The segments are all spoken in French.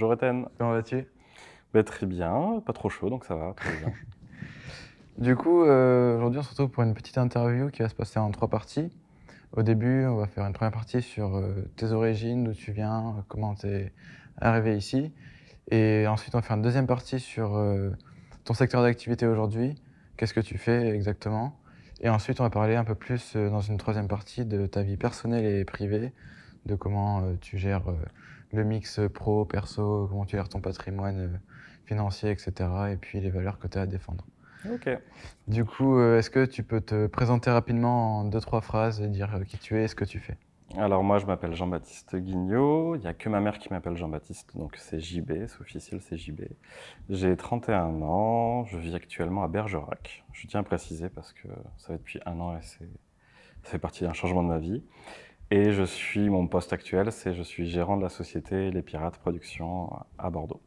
Bonjour Ethan. Comment vas-tu bah, Très bien, pas trop chaud donc ça va. Très bien. du coup, euh, aujourd'hui on se retrouve pour une petite interview qui va se passer en trois parties. Au début, on va faire une première partie sur euh, tes origines, d'où tu viens, comment tu es arrivé ici. Et ensuite, on va faire une deuxième partie sur euh, ton secteur d'activité aujourd'hui, qu'est-ce que tu fais exactement. Et ensuite, on va parler un peu plus dans une troisième partie de ta vie personnelle et privée, de comment tu gères le mix pro, perso, comment tu gères ton patrimoine euh, financier, etc. Et puis les valeurs que tu as à défendre. Ok. Du coup, euh, est-ce que tu peux te présenter rapidement en deux, trois phrases et dire euh, qui tu es et ce que tu fais alors moi, je m'appelle Jean-Baptiste Guignot. Il n'y a que ma mère qui m'appelle Jean-Baptiste, donc c'est JB, c'est officiel, c'est JB. J'ai 31 ans, je vis actuellement à Bergerac. Je tiens à préciser parce que ça fait depuis un an et ça fait partie d'un changement de ma vie. Et je suis, mon poste actuel, c'est je suis gérant de la société Les Pirates Productions à Bordeaux.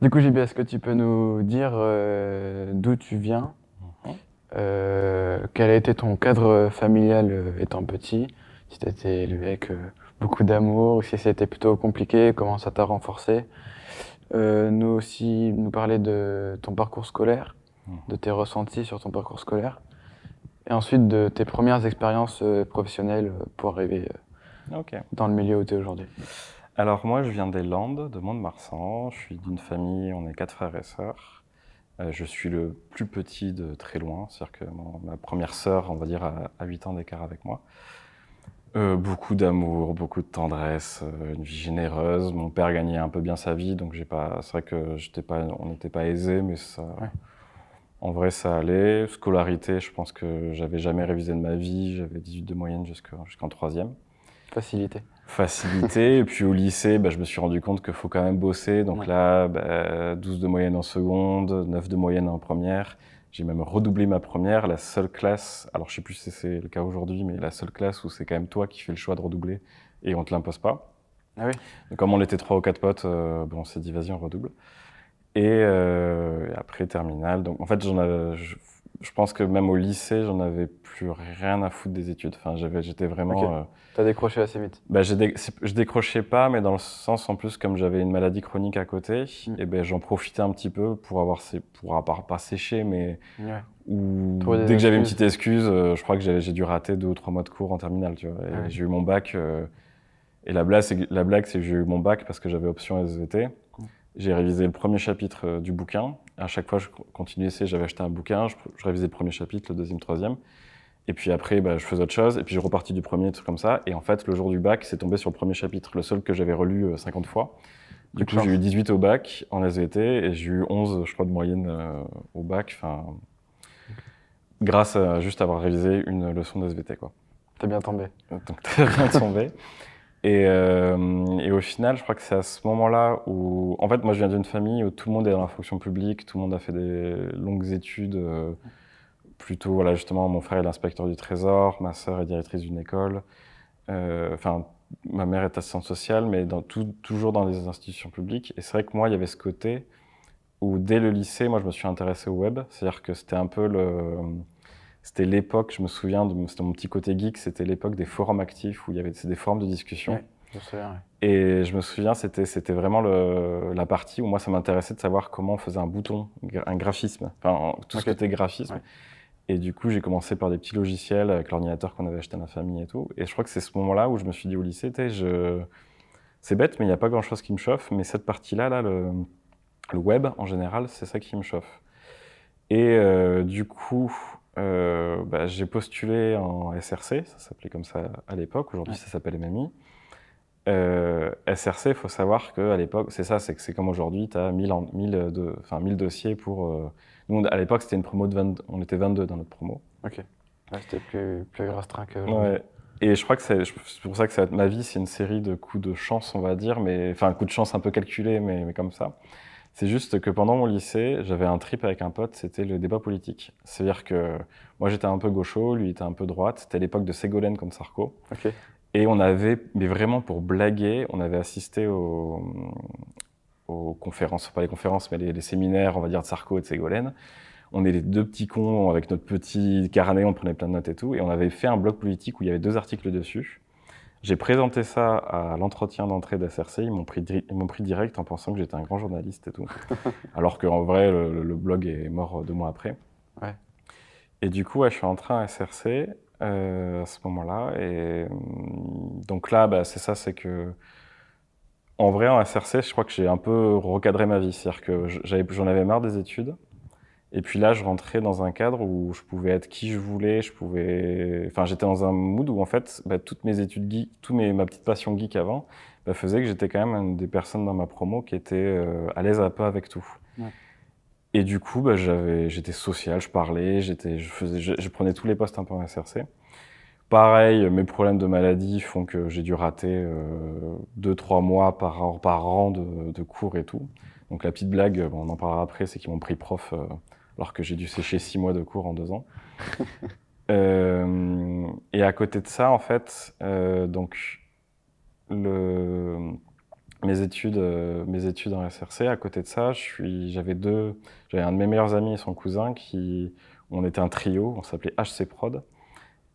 Du coup, JB, est-ce que tu peux nous dire euh, d'où tu viens mhm. euh, Quel a été ton cadre familial euh, étant petit Si tu as été élevé avec beaucoup d'amour, ou si c'était plutôt compliqué, comment ça t'a renforcé Nous aussi, nous parler de ton parcours scolaire de tes ressentis sur ton parcours scolaire, et ensuite de tes premières expériences euh, professionnelles euh, pour arriver euh, dans le milieu où tu es aujourd'hui. Alors moi, je viens des Landes, de Mont-de-Marsan. Je suis d'une famille, on est quatre frères et sœurs. je suis le plus petit de très loin, c'est-à-dire que ma première sœur, on va dire, a, 8 ans d'écart avec moi. beaucoup d'amour, beaucoup de tendresse, une vie généreuse. Mon père gagnait un peu bien sa vie, donc j'ai pas. C'est vrai que j'étais pas, on n'était pas aisés, mais ça, en vrai, ça allait. Scolarité, je pense que j'avais jamais révisé de ma vie. J'avais 18 de moyenne jusqu'en troisième. Facilité. Facilité. et puis au lycée, bah, je me suis rendu compte qu'il faut quand même bosser. Donc là, 12 bah, de moyenne en seconde, 9 de moyenne en première. J'ai même redoublé ma première. La seule classe, alors je sais plus si c'est le cas aujourd'hui, mais la seule classe où c'est quand même toi qui fais le choix de redoubler et on te l'impose pas. Ah oui. comme on était trois ou quatre potes, euh, bon, on s'est dit vas-y, on redouble. Euh, et après, terminale. Donc, en fait, j'en avais, je, pense que même au lycée, j'en avais plus rien à foutre des études. Enfin, j'avais, j'étais vraiment. Euh, T'as décroché assez vite Je bah, j'ai Je décrochais pas, mais dans le sens, en plus, comme j'avais une maladie chronique à côté, mm. et ben, j'en profitais un petit peu pour avoir. pour pas sécher, mais. Ou dès que j'avais une petite excuse, euh, je crois que j'ai, j'ai dû rater deux ou trois mois de cours en terminale. Tu vois, ah J'ai eu mon bac. et la blague, c'est, la blague, c'est que j'ai eu mon bac parce que j'avais option SVT. Mm j'ai révisé le premier chapitre euh, du bouquin. À chaque fois, je continuais, j'avais acheté un bouquin, je, révisais le premier chapitre, le deuxième, le troisième. Et puis après, bah, je faisais autre chose, et puis je repartis du premier, truc comme ça. Et en fait, le jour du bac, c'est tombé sur le premier chapitre, le seul que j'avais relu 50 euh, fois. Du coup, j'ai eu 18 au bac en SVT, et j'ai eu 11, je crois, de moyenne euh, au bac, enfin, grâce à juste avoir révisé une leçon d'SVT, quoi. T'es bien tombé. Donc, t'es bien tombé. Et, euh, et, au final, je crois que c'est à ce moment-là où, en fait, moi, je viens d'une famille où tout le monde est dans la fonction publique, tout le monde a fait des longues études. Euh, plutôt, voilà, justement, mon frère est l'inspecteur du Trésor, ma sœur est directrice d'une école. Euh, enfin, ma mère est assistante sociale, mais dans tout, toujours dans les institutions publiques. Et c'est vrai que moi, il y avait ce côté où, dès le lycée, moi, je me suis intéressé au web. C'est-à-dire que c'était un peu le c'était l'époque, je me souviens, c'était mon petit côté geek, c'était l'époque des forums actifs où il y avait des forums de discussion. Et je me souviens, c'était vraiment la partie où moi, ça m'intéressait de savoir comment on faisait un bouton, un graphisme, enfin tout ce qui était graphisme. Et du coup, j'ai commencé par des petits logiciels avec l'ordinateur qu'on avait acheté à la famille et tout. Et je crois que c'est ce moment-là où je me suis dit au lycée, c'est bête, mais il n'y a pas grand-chose qui me chauffe. Mais cette partie-là, là, le... web en général, c'est ça qui me chauffe. Et euh, du coup, euh, bah, j'ai postulé en SRC, ça s'appelait comme ça à l'époque, aujourd'hui ça s'appelle MMI. Euh, SRC, il faut savoir qu'à l'époque, c'est ça, c'est comme aujourd'hui, tu as 1000, dossiers pour. Euh, nous, à l'époque, c'était une promo de 20, on était 22 dans notre promo. Ok. c'était plus, plus train que. Ouais. Et je crois que c'est pour ça que ma vie, c'est une série de coups de chance, on va dire, mais enfin, un coup de chance un peu calculé, mais comme ça. C'est juste que pendant mon lycée, j'avais un trip avec un pote, c'était le débat politique. C'est-à-dire que moi j'étais un peu gaucho, lui était un peu droite. C'était l'époque de Ségolène comme Sarko. Et on avait, mais vraiment pour blaguer, on avait assisté aux conférences, pas les conférences, mais les, les, séminaires, on va dire, de Sarko et de Ségolène. On est les deux petits cons avec notre petit carnet, on prenait plein de notes et tout. Et on avait fait un blog politique où il y avait deux articles dessus. J'ai présenté ça à l'entretien d'entrée d'SRC, ils m'ont pris, direct en pensant que j'étais un grand journaliste et tout. Alors qu'en vrai, le, blog est mort deux mois après. Ouais. Et du coup, je suis entré à SRC euh, à ce moment-là. Et hum, donc là, bah, c'est ça, c'est que. En vrai, en SRC, je crois que j'ai un peu recadré ma vie. C'est-à-dire que j'en avais marre des études. Et puis là, je rentrais dans un cadre où je pouvais être qui je voulais, je pouvais. Enfin, j'étais dans un mood où en fait, bah, toutes mes études geek, toute ma petite passion geek avant, bah, faisait que j'étais quand même une des personnes dans ma promo qui était euh, à l'aise à peu avec tout. Et du coup, bah, j'avais, j'étais social, je parlais, j'étais, je faisais, je... prenais tous les postes un peu en SRC. Pareil, mes problèmes de maladie font que j'ai dû rater euh, deux, trois mois par an, par an de, cours et tout. Donc la petite blague, on en parlera après, c'est qu'ils m'ont pris prof. Euh, alors que j'ai dû sécher six mois de cours en deux ans. Euh, et à côté de ça, en fait, euh, donc mes études, euh, mes études en SRC. À côté de ça, j'avais deux, j'avais un de mes meilleurs amis et son cousin qui, on était un trio, on s'appelait HC Prod.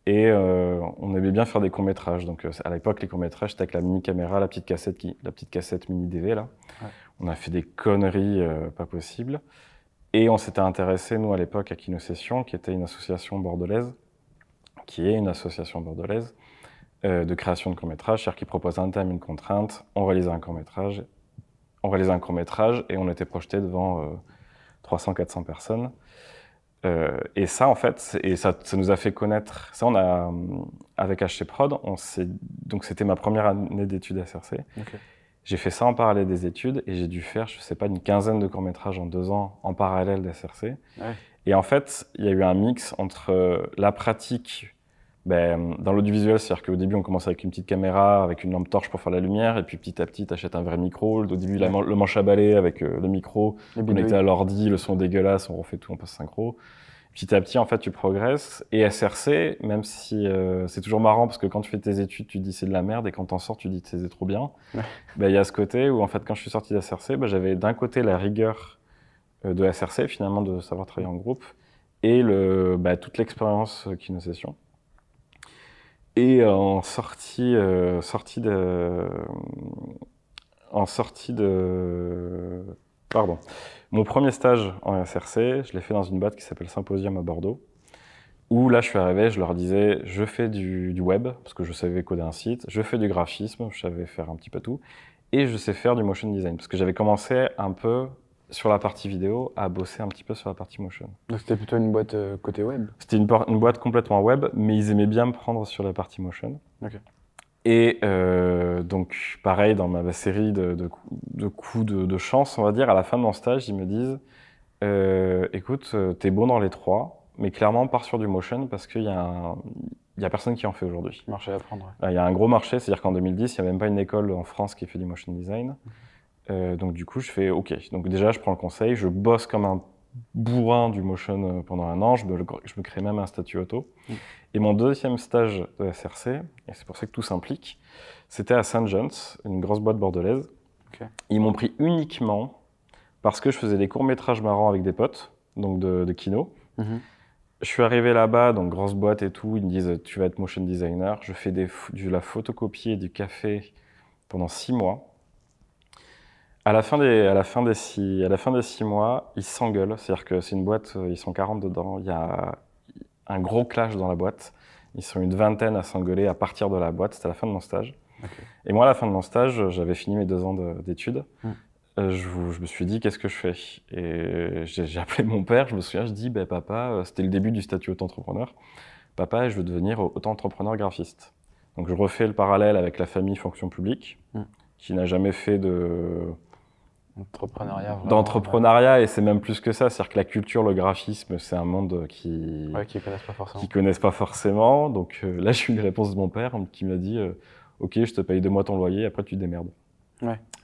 Et on aimait bien faire des courts-métrages. Donc, à l'époque, les courts-métrages, c'était avec la mini-caméra, la petite cassette, qui, la petite cassette mini-DV, là. On a fait des conneries pas possibles. Et on s'était intéressé, nous, à l'époque, à Kinocession, qui était une association bordelaise, qui est une association bordelaise euh, de création de courts métrage, cest c'est-à-dire qui propose un thème, une contrainte, on réalisait un court-métrage, on réalisait un court-métrage et on était projeté devant 300-400 euh, personnes. Euh, et ça, en fait, et ça, ça, nous a fait connaître. Ça, on a avec HC Prod, on donc c'était ma première année d'études à CRC. J'ai fait ça en parallèle des études et j'ai dû faire, je sais pas, une quinzaine de courts-métrages en deux ans en parallèle d'SRC. Et en fait, il y a eu un mix entre euh, la pratique ben, dans l'audiovisuel, c'est-à-dire qu'au début, on commence avec une petite caméra, avec une lampe torche pour faire la lumière, et puis petit à petit, t'achètes un vrai micro. Au début, le manche à balai avec euh, le micro, connecté à l'ordi, le son dégueulasse, on refait tout, on passe synchro petit à petit, en fait, tu progresses. Et SRC, même si euh, c'est toujours marrant parce que quand tu fais tes études, tu dis c'est de la merde et quand t'en sors, tu dis c'est trop bien. Bah, il y a ce côté où, en fait, quand je suis sorti d'SRC, bah, j'avais d'un côté la rigueur euh, de SRC, finalement, de savoir travailler en groupe et le, bah, toute l'expérience euh, qui nous session. Et en sortie, sortie de, en sortie de, Pardon. Mon premier stage en SRC, je l'ai fait dans une boîte qui s'appelle Symposium à Bordeaux, où là, je suis arrivé, je leur disais, je fais du, web, parce que je savais coder un site, je fais du graphisme, je savais faire un petit peu tout, et je sais faire du motion design, parce que j'avais commencé un peu sur la partie vidéo à bosser un petit peu sur la partie motion. Donc c'était plutôt une boîte euh, côté web C'était une, boîte complètement web, mais ils aimaient bien me prendre sur la partie motion. Et euh, donc, pareil, dans ma série de, coups de, chance, on va dire, à la fin de mon stage, ils me disent euh, Écoute, euh, t'es bon dans les trois, mais clairement, pars sur du motion parce qu'il y a il n'y a personne qui en fait aujourd'hui. Marché à prendre. Euh, il y a un gros marché, c'est-à-dire qu'en 2010, il n'y a même pas une école en France qui fait du motion design. Mm-hmm. Euh, donc du coup, je fais OK. Donc déjà, je prends le conseil, je bosse comme un bourrin du motion pendant un an, je me, crée même un statut auto. Mm. Et mon deuxième stage de SRC, et c'est pour ça que tout s'implique, c'était à saint John's, une grosse boîte bordelaise. Ils m'ont pris uniquement parce que je faisais des courts-métrages marrants avec des potes, donc de, kino. Mhm. Je suis arrivé là-bas, donc grosse boîte et tout, ils me disent tu vas être motion designer. Je fais des, de la photocopie et du café pendant six mois. À la fin des, à la fin des, six, à la fin des six mois, ils s'engueulent. C'est-à-dire que c'est une boîte, euh, ils sont 40 dedans. Il y a un gros clash dans la boîte. Ils sont une vingtaine à s'engueuler à partir de la boîte. C'était à la fin de mon stage. Et moi, à la fin de mon stage, j'avais fini mes deux ans d'études. Hmm. Euh, je, me suis dit, qu'est-ce que je fais Et j'ai appelé mon père, je me souviens, je dis, ben papa, euh, c'était le début du statut auto-entrepreneur. Papa, je veux devenir auto-entrepreneur graphiste. Donc je refais le parallèle avec la famille fonction publique, hmm. qui n'a jamais fait de d'entrepreneuriat et c'est même plus que ça c'est-à-dire que la culture le graphisme c'est un monde qui qui connaissent pas forcément connaissent pas forcément donc euh, là j'ai eu une réponse de mon père hein, qui m'a dit euh, ok je te paye deux mois ton loyer après tu démerdes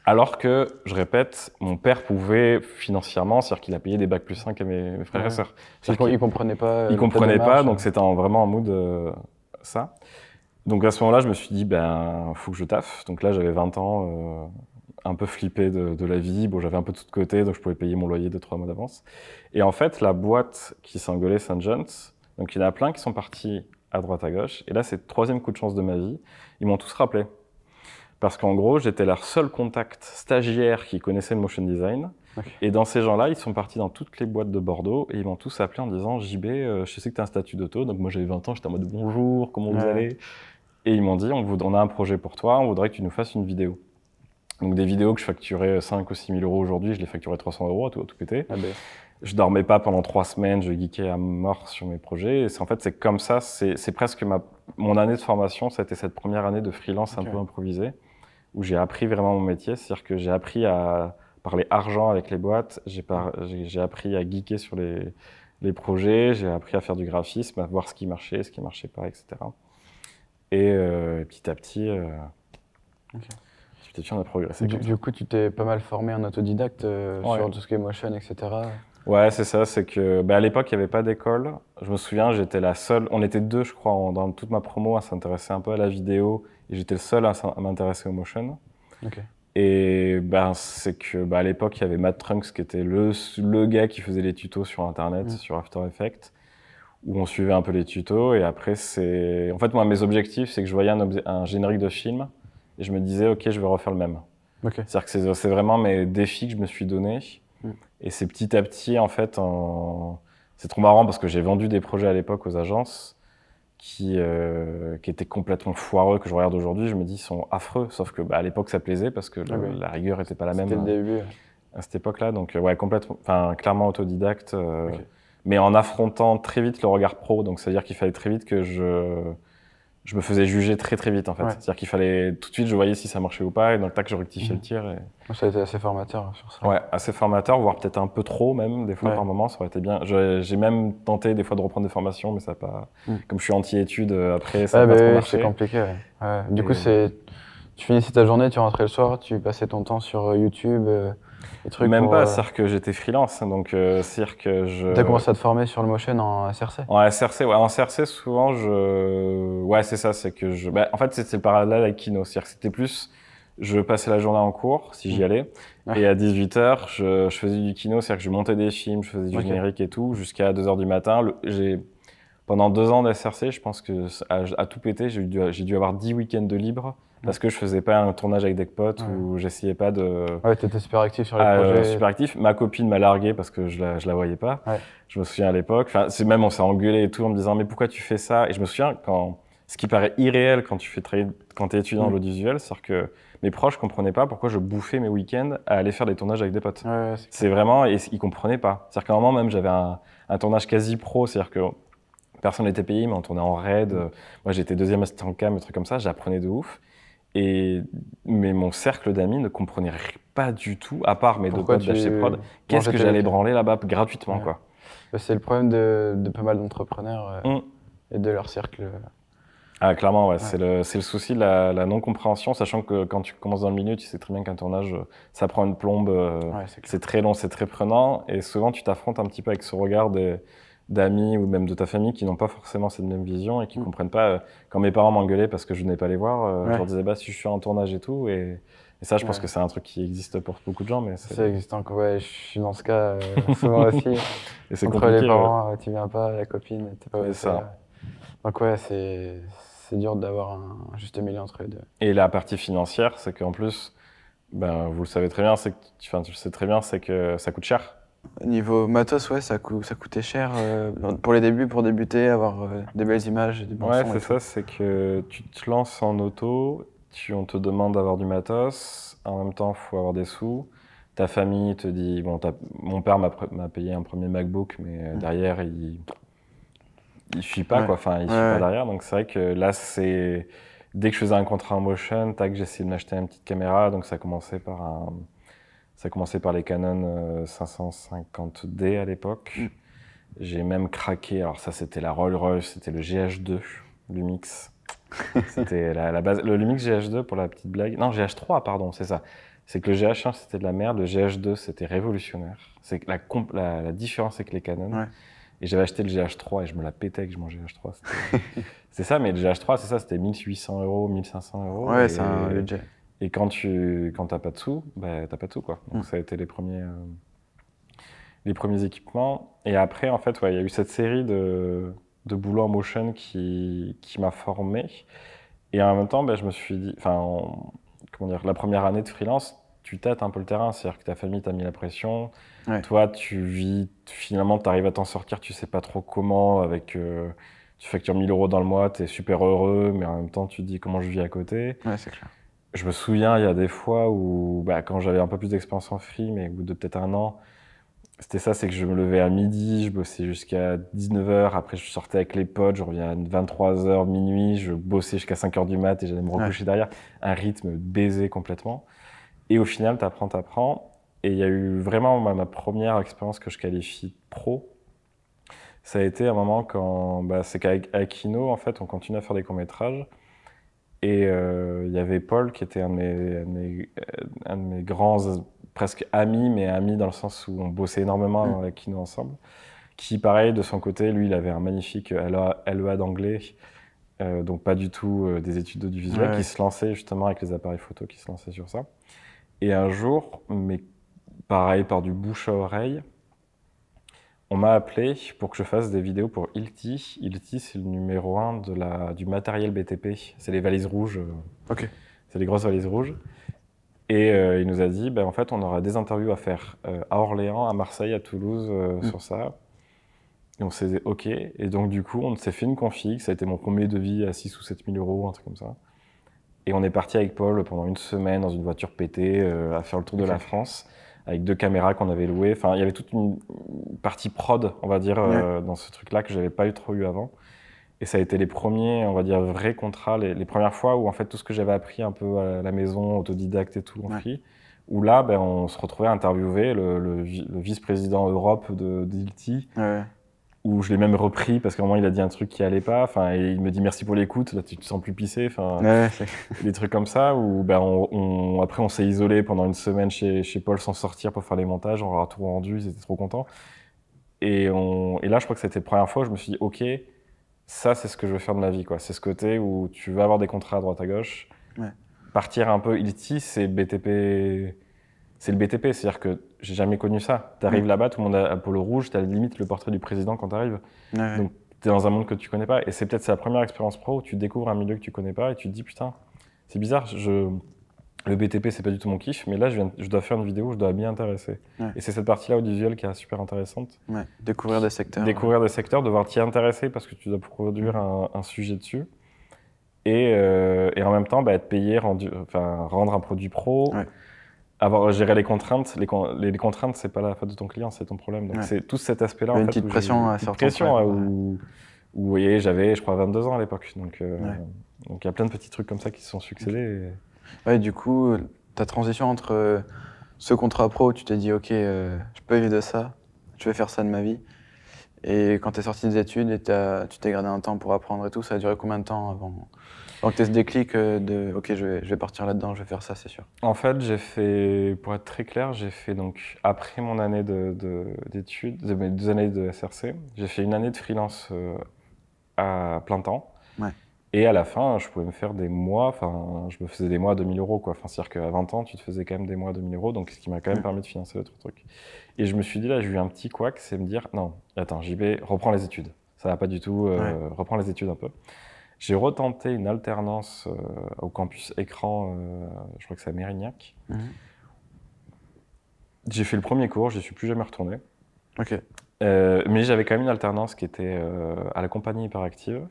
alors que je répète mon père pouvait financièrement c'est-à-dire qu'il a payé des bacs plus 5 à mes, frères et sœurs cest à comprenait pas euh, il comprenait pas, comprenait hein. pas donc c'était vraiment en mood ça donc à ce moment-là je me suis dit ben faut que je taffe donc là j'avais 20 ans un peu flippé de, la vie. Bon, j'avais un peu tout de côté, donc je pouvais payer mon loyer de trois mois d'avance. Et en fait, la boîte qui s'engueulait saint John's, donc il y en a plein qui sont partis à droite à gauche. Et là, c'est le troisième coup de chance de ma vie. Ils m'ont tous rappelé. Parce qu'en gros, j'étais leur seul contact stagiaire qui connaissait le motion design. Et dans ces gens-là, ils sont partis dans toutes les boîtes de Bordeaux et ils m'ont tous appelé en disant JB, euh, je sais que tu as un statut d'auto. Donc moi, j'avais 20 ans, j'étais en mode bonjour, comment vous allez Et ils m'ont dit on, vous, on a un projet pour toi, on voudrait que tu nous fasses une vidéo. Donc des vidéos que je facturais 5 ou 6 000 euros aujourd'hui, je les facturais 300 euros à tout, à tout péter. Ah, ben. Je dormais pas pendant trois semaines, je geekais à mort sur mes projets. Et en fait, c'est comme ça, c'est presque ma, mon année de formation, ça a été cette première année de freelance un peu improvisée, où j'ai appris vraiment mon métier, c'est-à-dire que j'ai appris à parler argent avec les boîtes, j'ai j'ai appris à geeker sur les, les projets, j'ai appris à faire du graphisme, à voir ce qui marchait, ce qui marchait pas, etc. Euh, et petit à petit... Euh, du, coup, tu t'es pas mal formé en autodidacte euh, sur tout ce qui est motion, etc. Ouais, c'est ça, c'est que bah, à l'époque, il n'y avait pas d'école. Je me souviens, j'étais la seule, on était deux, je crois, dans toute ma promo à s'intéresser un peu à la vidéo, et j'étais le seul à, m'intéresser au motion. Et ben, c'est que bah, à l'époque, il y avait Matt Trunks qui était le, le gars qui faisait les tutos sur Internet, mm. sur After Effects où on suivait un peu les tutos. Et après, c'est. En fait, moi, mes objectifs, c'est que je voyais un générique de film et je me disais, OK, je vais refaire le même. C'est-à-dire que c'est vraiment mes défis que je me suis donné. Mm. Et c'est petit à petit, en fait, c'est trop marrant parce que j'ai vendu des projets à l'époque aux agences euh, qui, étaient complètement foireux, que je regarde aujourd'hui, je me dis, ils sont affreux. Sauf que bah, à l'époque, ça plaisait parce que ah la rigueur n'était pas la même. C'était le début. Hein, à, cette époque-là. Donc, euh, ouais, complètement, clairement autodidacte. Euh, mais en affrontant très vite le regard pro. Donc, c'est-à-dire qu'il fallait très vite que je je me faisais juger très très vite en fait. C'est-à-dire qu'il fallait tout de suite, je voyais si ça marchait ou pas, et dans le tac, je rectifiais le mhm. tir. Et... Ça a été assez formateur hein, sur ça. Ouais, assez formateur, voire peut-être un peu trop même, des fois par moment, ça aurait été bien. J'ai même tenté des fois de reprendre des formations, mais ça n'a pas. Mm. Comme je suis anti-études, euh, après, ça n'a pas bah trop marché. C'est compliqué. Du coup, c'est. Tu finissais ta journée, tu rentrais le soir, tu passais ton temps sur euh, YouTube. Euh, même pas, euh, c'est-à-dire que j'étais freelance, hein, donc euh, c'est-à-dire que je... T'as commencé à te former sur le motion en SRC En SRC, ouais, en SRC souvent je... Ouais, c'est ça, c'est que je... Bah, en fait c'était le parallèle avec Kino, c'est-à-dire que c'était plus... Je passais la journée en cours, si j'y mmh. allais, ah. et à 18h, je, faisais du Kino, c'est-à-dire que je montais des films, je faisais du générique et tout, jusqu'à 2h du matin. J'ai pendant deux ans d'SRC, je pense que à, tout péter, j'ai dû, dû, avoir 10 week-ends de libre parce que je faisais pas un tournage avec des potes ou j'essayais pas de. Ah ouais, t'étais super actif sur les ah, projets. Euh, super actif. Ma copine m'a largué parce que je la, la voyais pas. Je me souviens à l'époque. Enfin, c'est même on s'est engueulé et tout en me disant mais pourquoi tu fais ça Et je me souviens quand ce qui paraît irréel quand tu fais quand es étudiant en mm. audiovisuel, c'est que mes proches comprenaient pas pourquoi je bouffais mes week-ends à aller faire des tournages avec des potes. c'est vraiment et ils comprenaient pas. C'est-à-dire qu'à un moment même j'avais un, tournage quasi pro, c'est-à-dire que personne n'était payé, mais on tournait en raid. Mm. Moi, j'étais deuxième assistant cam, un truc comme ça. J'apprenais de ouf. Et, mais mon cercle d'amis ne comprenait pas du tout, à part mes de deux potes d'HC Prod, qu'est-ce que j'allais branler là-bas gratuitement. quoi. Bah, c'est le problème de, pas mal d'entrepreneurs euh, mm. et de leur cercle. Euh. Ah, clairement, ouais. C'est, le, souci de la, non-compréhension, sachant que quand tu commences dans le milieu, tu sais très bien qu'un tournage, ça prend une plombe, euh, c'est, très long, c'est très prenant, et souvent tu t'affrontes un petit peu avec ce regard des, d'amis ou même de ta famille qui n'ont pas forcément cette même vision et qui mm. comprennent pas. Euh, quand mes parents m'engueulaient parce que je n'ai pas les voir, euh, je leur disais bah, si je suis en tournage et tout. Et, et ça, je pense que c'est un truc qui existe pour beaucoup de gens. Mais ça existant encore, ouais, je suis dans ce cas euh, souvent aussi. et c'est Entre les parents, tu viens pas, la copine, t'es pas. ça. Donc, ouais, c'est dur d'avoir un juste milieu entre les deux. Et la partie financière, c'est qu'en plus, ben, vous le savez très bien, c'est que, sais très bien, c'est que ça coûte cher Niveau matos, ouais, ça, ça coûtait cher euh, pour les débuts, pour débuter, avoir euh, des belles images. Des bons ouais, c'est ça, c'est que tu te lances en auto, tu, on te demande d'avoir du matos, en même temps, il faut avoir des sous. Ta famille te dit, bon, mon père m'a payé un premier MacBook, mais euh, mm. derrière, il ne suit pas, quoi. Enfin, il suit pas derrière. Donc, c'est vrai que là, c'est. Dès que je faisais un contrat en motion, tac, j'essayais de m'acheter une petite caméra, donc ça commençait par un ça a commencé par les Canon 550D euh, à l'époque. Mm. J'ai même craqué, alors ça c'était la roll royce c'était le GH2 Lumix. c'était la, base, le Lumix GH2 pour la petite blague. Non, GH3, pardon, c'est ça. C'est que le GH1 c'était de la merde, le GH2 c'était révolutionnaire. C'est la, la, la, différence avec les Canon. Et j'avais acheté le GH3 et je me la pétais avec mon GH3. c'est ça, mais le GH3, c'est ça, c'était 1800 euros, 1500 euros. Ouais, c'est un et quand tu quand t'as pas de sous, tu bah, t'as pas de sous. Quoi. Donc hmm. ça a été les premiers, euh, les premiers équipements. Et après, en fait, il y a eu cette série de, de boulot en motion qui, qui m'a formé. Et en même temps, bah, je me suis dit, enfin, comment dire, la première année de freelance, tu tâtes un peu le terrain. C'est-à-dire que ta famille t'a mis la pression. Toi, tu vis, finalement, tu arrives à t'en sortir, tu sais pas trop comment, avec. Euh, tu factures 1000 euros dans le mois, tu es super heureux, mais en même temps, tu te dis comment je vis à côté. Ouais, c'est clair je me souviens, il y a des fois où, bah, quand j'avais un peu plus d'expérience en free, mais au bout de peut-être un an, c'était ça, c'est que je me levais à midi, je bossais jusqu'à 19h, après je sortais avec les potes, je reviens à 23h, minuit, je bossais jusqu'à 5h du mat et j'allais me recoucher derrière. Un rythme baisé complètement. Et au final, t'apprends, t'apprends. Et il y a eu vraiment ma, première expérience que je qualifie de pro. Ça a été un moment quand, bah, c'est qu'avec Akino, en fait, on continue à faire des courts-métrages. Et euh, il y avait Paul, qui était euh, un de mes, grands, presque amis, mais amis dans le sens où on bossait énormément mm. dans avec Kino ensemble, qui, pareil, de son côté, lui, il avait un magnifique LEA d'anglais. Euh, donc pas du tout des études d'audiovisuel, qui se lançait justement avec les appareils photo qui se lançaient sur ça. Et un jour, mais pareil, par du bouche à oreille, on m'a appelé pour que je fasse des vidéos pour ILTI. ILTI, c'est le numéro un de la, du matériel BTP. C'est les valises rouges. Euh, ok. C'est les grosses valises rouges. Et euh, il nous a dit, ben, en fait, on aura des interviews à faire euh, à Orléans, à Marseille, à Toulouse mm. sur ça. Et on s'est dit, OK. Et donc, du coup, on s'est fait une config. Ça a été mon premier devis à 6 ou 7 000 euros, un truc comme ça. Et on est parti avec Paul pendant une semaine dans une voiture pétée à faire le tour de la France avec deux caméras qu'on avait louées. Enfin, il y avait toute une partie prod, on va dire, euh, dans ce truc-là que j'avais pas eu trop eu avant. Et ça a été les premiers, on va dire, vrais contrats, les, premières fois où en fait tout ce que j'avais appris un peu à la maison, autodidacte et tout, on où là, ben, on se retrouvait à interviewer le, vice-président Europe de d'ILTI, où je l'ai même repris parce qu'à un moment il a dit un truc qui allait pas, enfin et il me dit merci pour l'écoute, là tu te sens plus pissé, enfin des trucs comme ça Ou ben on, après on s'est isolé pendant une semaine chez, Paul sans sortir pour faire les montages, on leur a tout rendu, ils étaient trop contents et, on, et là je crois que c'était la première fois où je me suis dit ok ça c'est ce que je veux faire de ma vie quoi, c'est ce côté où tu vas avoir des contrats à droite à gauche, partir un peu ilti c'est BTP, c'est le BTP, c'est-à-dire que j'ai jamais connu ça. Tu arrives mm. là-bas, tout le monde a, un polo rouge, tu as limite le portrait du président quand tu arrives. Donc tu es dans un monde que tu connais pas. Et c'est peut-être la première expérience pro où tu découvres un milieu que tu connais pas et tu te dis putain, c'est bizarre, je... le BTP c'est pas du tout mon kiff, mais là je, viens... je dois faire une vidéo, où je dois m'y intéresser. Et c'est cette partie-là audiovisuelle qui est super intéressante. Découvrir des secteurs. Découvrir des secteurs, devoir t'y intéresser parce que tu dois produire mm. un, sujet dessus. Et, euh, en même temps bah, être payé, enfin, rendre un produit pro, avoir euh, gérer les contraintes. Les, les, contraintes, c'est pas la faute de ton client, c'est ton problème. Donc c'est tout cet aspect-là. Une petite pression à pression où, voyez, j'avais, je crois, 22 ans à l'époque. Donc euh, donc il y a plein de petits trucs comme ça qui se sont succédés. Et... Ouais, du coup, ta transition entre euh, ce contrat pro, tu t'es dit, ok, je peux vivre de ça, je vais faire ça de ma vie. Et quand tu es sorti des études et tu t'es gardé un temps pour apprendre et tout, ça a duré combien de temps avant donc, tu as ce déclic euh, de OK, je vais, je vais partir là-dedans, je vais faire ça, c'est sûr. En fait, j'ai fait, pour être très clair, j'ai fait donc, après mon année d'études, de, mes deux années de SRC, j'ai fait une année de freelance euh, à plein temps. Et à la fin, je pouvais me faire des mois, enfin, je me faisais des mois à 2000 euros, quoi. c'est-à-dire qu'à 20 ans, tu te faisais quand même des mois à 2000 euros, donc ce qui m'a quand même permis de financer d'autres truc. Et je me suis dit, là, j'ai eu un petit couac, c'est me dire, non, attends, vais reprends les études. Ça va pas du tout, euh, reprends les études un peu. J'ai retenté une alternance euh, au campus écran, euh, je crois que c'est à Mérignac. Mhm. J'ai fait le premier cours, je suis plus jamais retourné. Ok. Euh, mais j'avais quand même une alternance qui était à la compagnie hyperactive.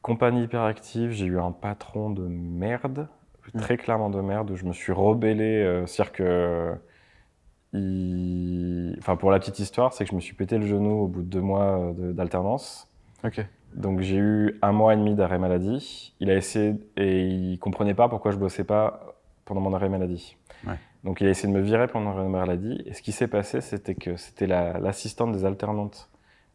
Compagnie hyperactive, j'ai eu un patron de merde, mhm. très clairement de merde. où Je me suis rebellé, c'est-à-dire que. Enfin, pour la petite histoire, c'est que je me suis pété le genou au bout de deux mois d'alternance. Ok. Donc j'ai eu un mois et demi d'arrêt maladie. Il a essayé et il comprenait pas pourquoi je bossais pas pendant mon arrêt maladie. Donc il a essayé de me virer pendant mon arrêt maladie. Et ce qui s'est passé, c'était que c'était l'assistante des alternantes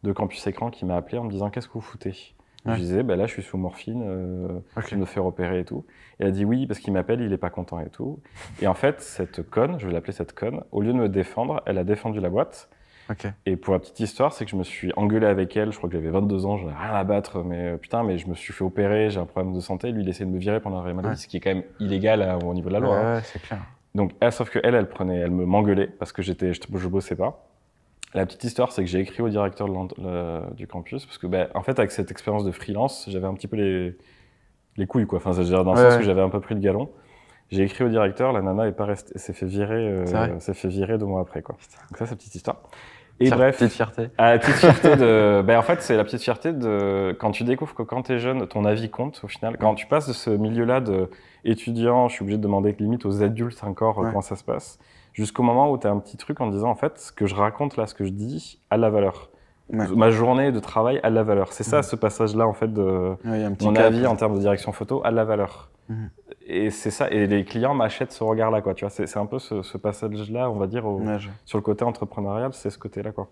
de Campus Écran qui m'a appelé en me disant qu'est-ce que vous foutez. Je lui disais, bah là, je suis sous morphine, euh, je me fais repérer et tout. Et elle a dit oui, parce qu'il m'appelle, il n'est pas content et tout. Et en fait, cette conne, je vais l'appeler cette conne, au lieu de me défendre, elle a défendu la boîte. Et pour la petite histoire, c'est que je me suis engueulé avec elle. Je crois que j'avais 22 ans, j'en ai rien à battre, mais euh, putain, mais je me suis fait opérer, j'ai un problème de santé. Lui, il essayait de me virer pendant la maladie, ce qui est quand même illégal hein, au niveau de la loi. Ouais, hein. c'est clair. Donc, ah, sauf que elle, elle prenait, elle me m'engueulait parce que j'étais, je, je bossais pas. La petite histoire, c'est que j'ai écrit au directeur de du campus parce que, ben, en fait, avec cette expérience de freelance, j'avais un petit peu les, couilles, quoi. Enfin, c'est-à-dire dans le sens que j'avais un peu pris le galon. J'ai écrit au directeur, la nana est pas restée, s'est fait virer, euh, s'est fait virer deux mois après, quoi. Donc ça, c'est petite histoire. Et bref. Petite fierté. petite fierté de. Bah, en fait, c'est la petite fierté de. Quand tu découvres que quand tu es jeune, ton avis compte au final. Quand tu passes de ce milieu-là de étudiant, je suis obligé de demander limite aux adultes encore euh, comment ça se passe, jusqu'au moment où tu as un petit truc en disant en fait, ce que je raconte là, ce que je dis, a la valeur. Ma journée de travail a la valeur. C'est ça, ce passage-là, en fait, de mon avis en termes de direction photo a la valeur. Mmh et c'est ça, et les clients m'achètent ce regard-là, quoi. Tu vois, c'est un peu ce, passage-là, on va dire, sur le côté entrepreneurial, c'est ce côté-là, quoi.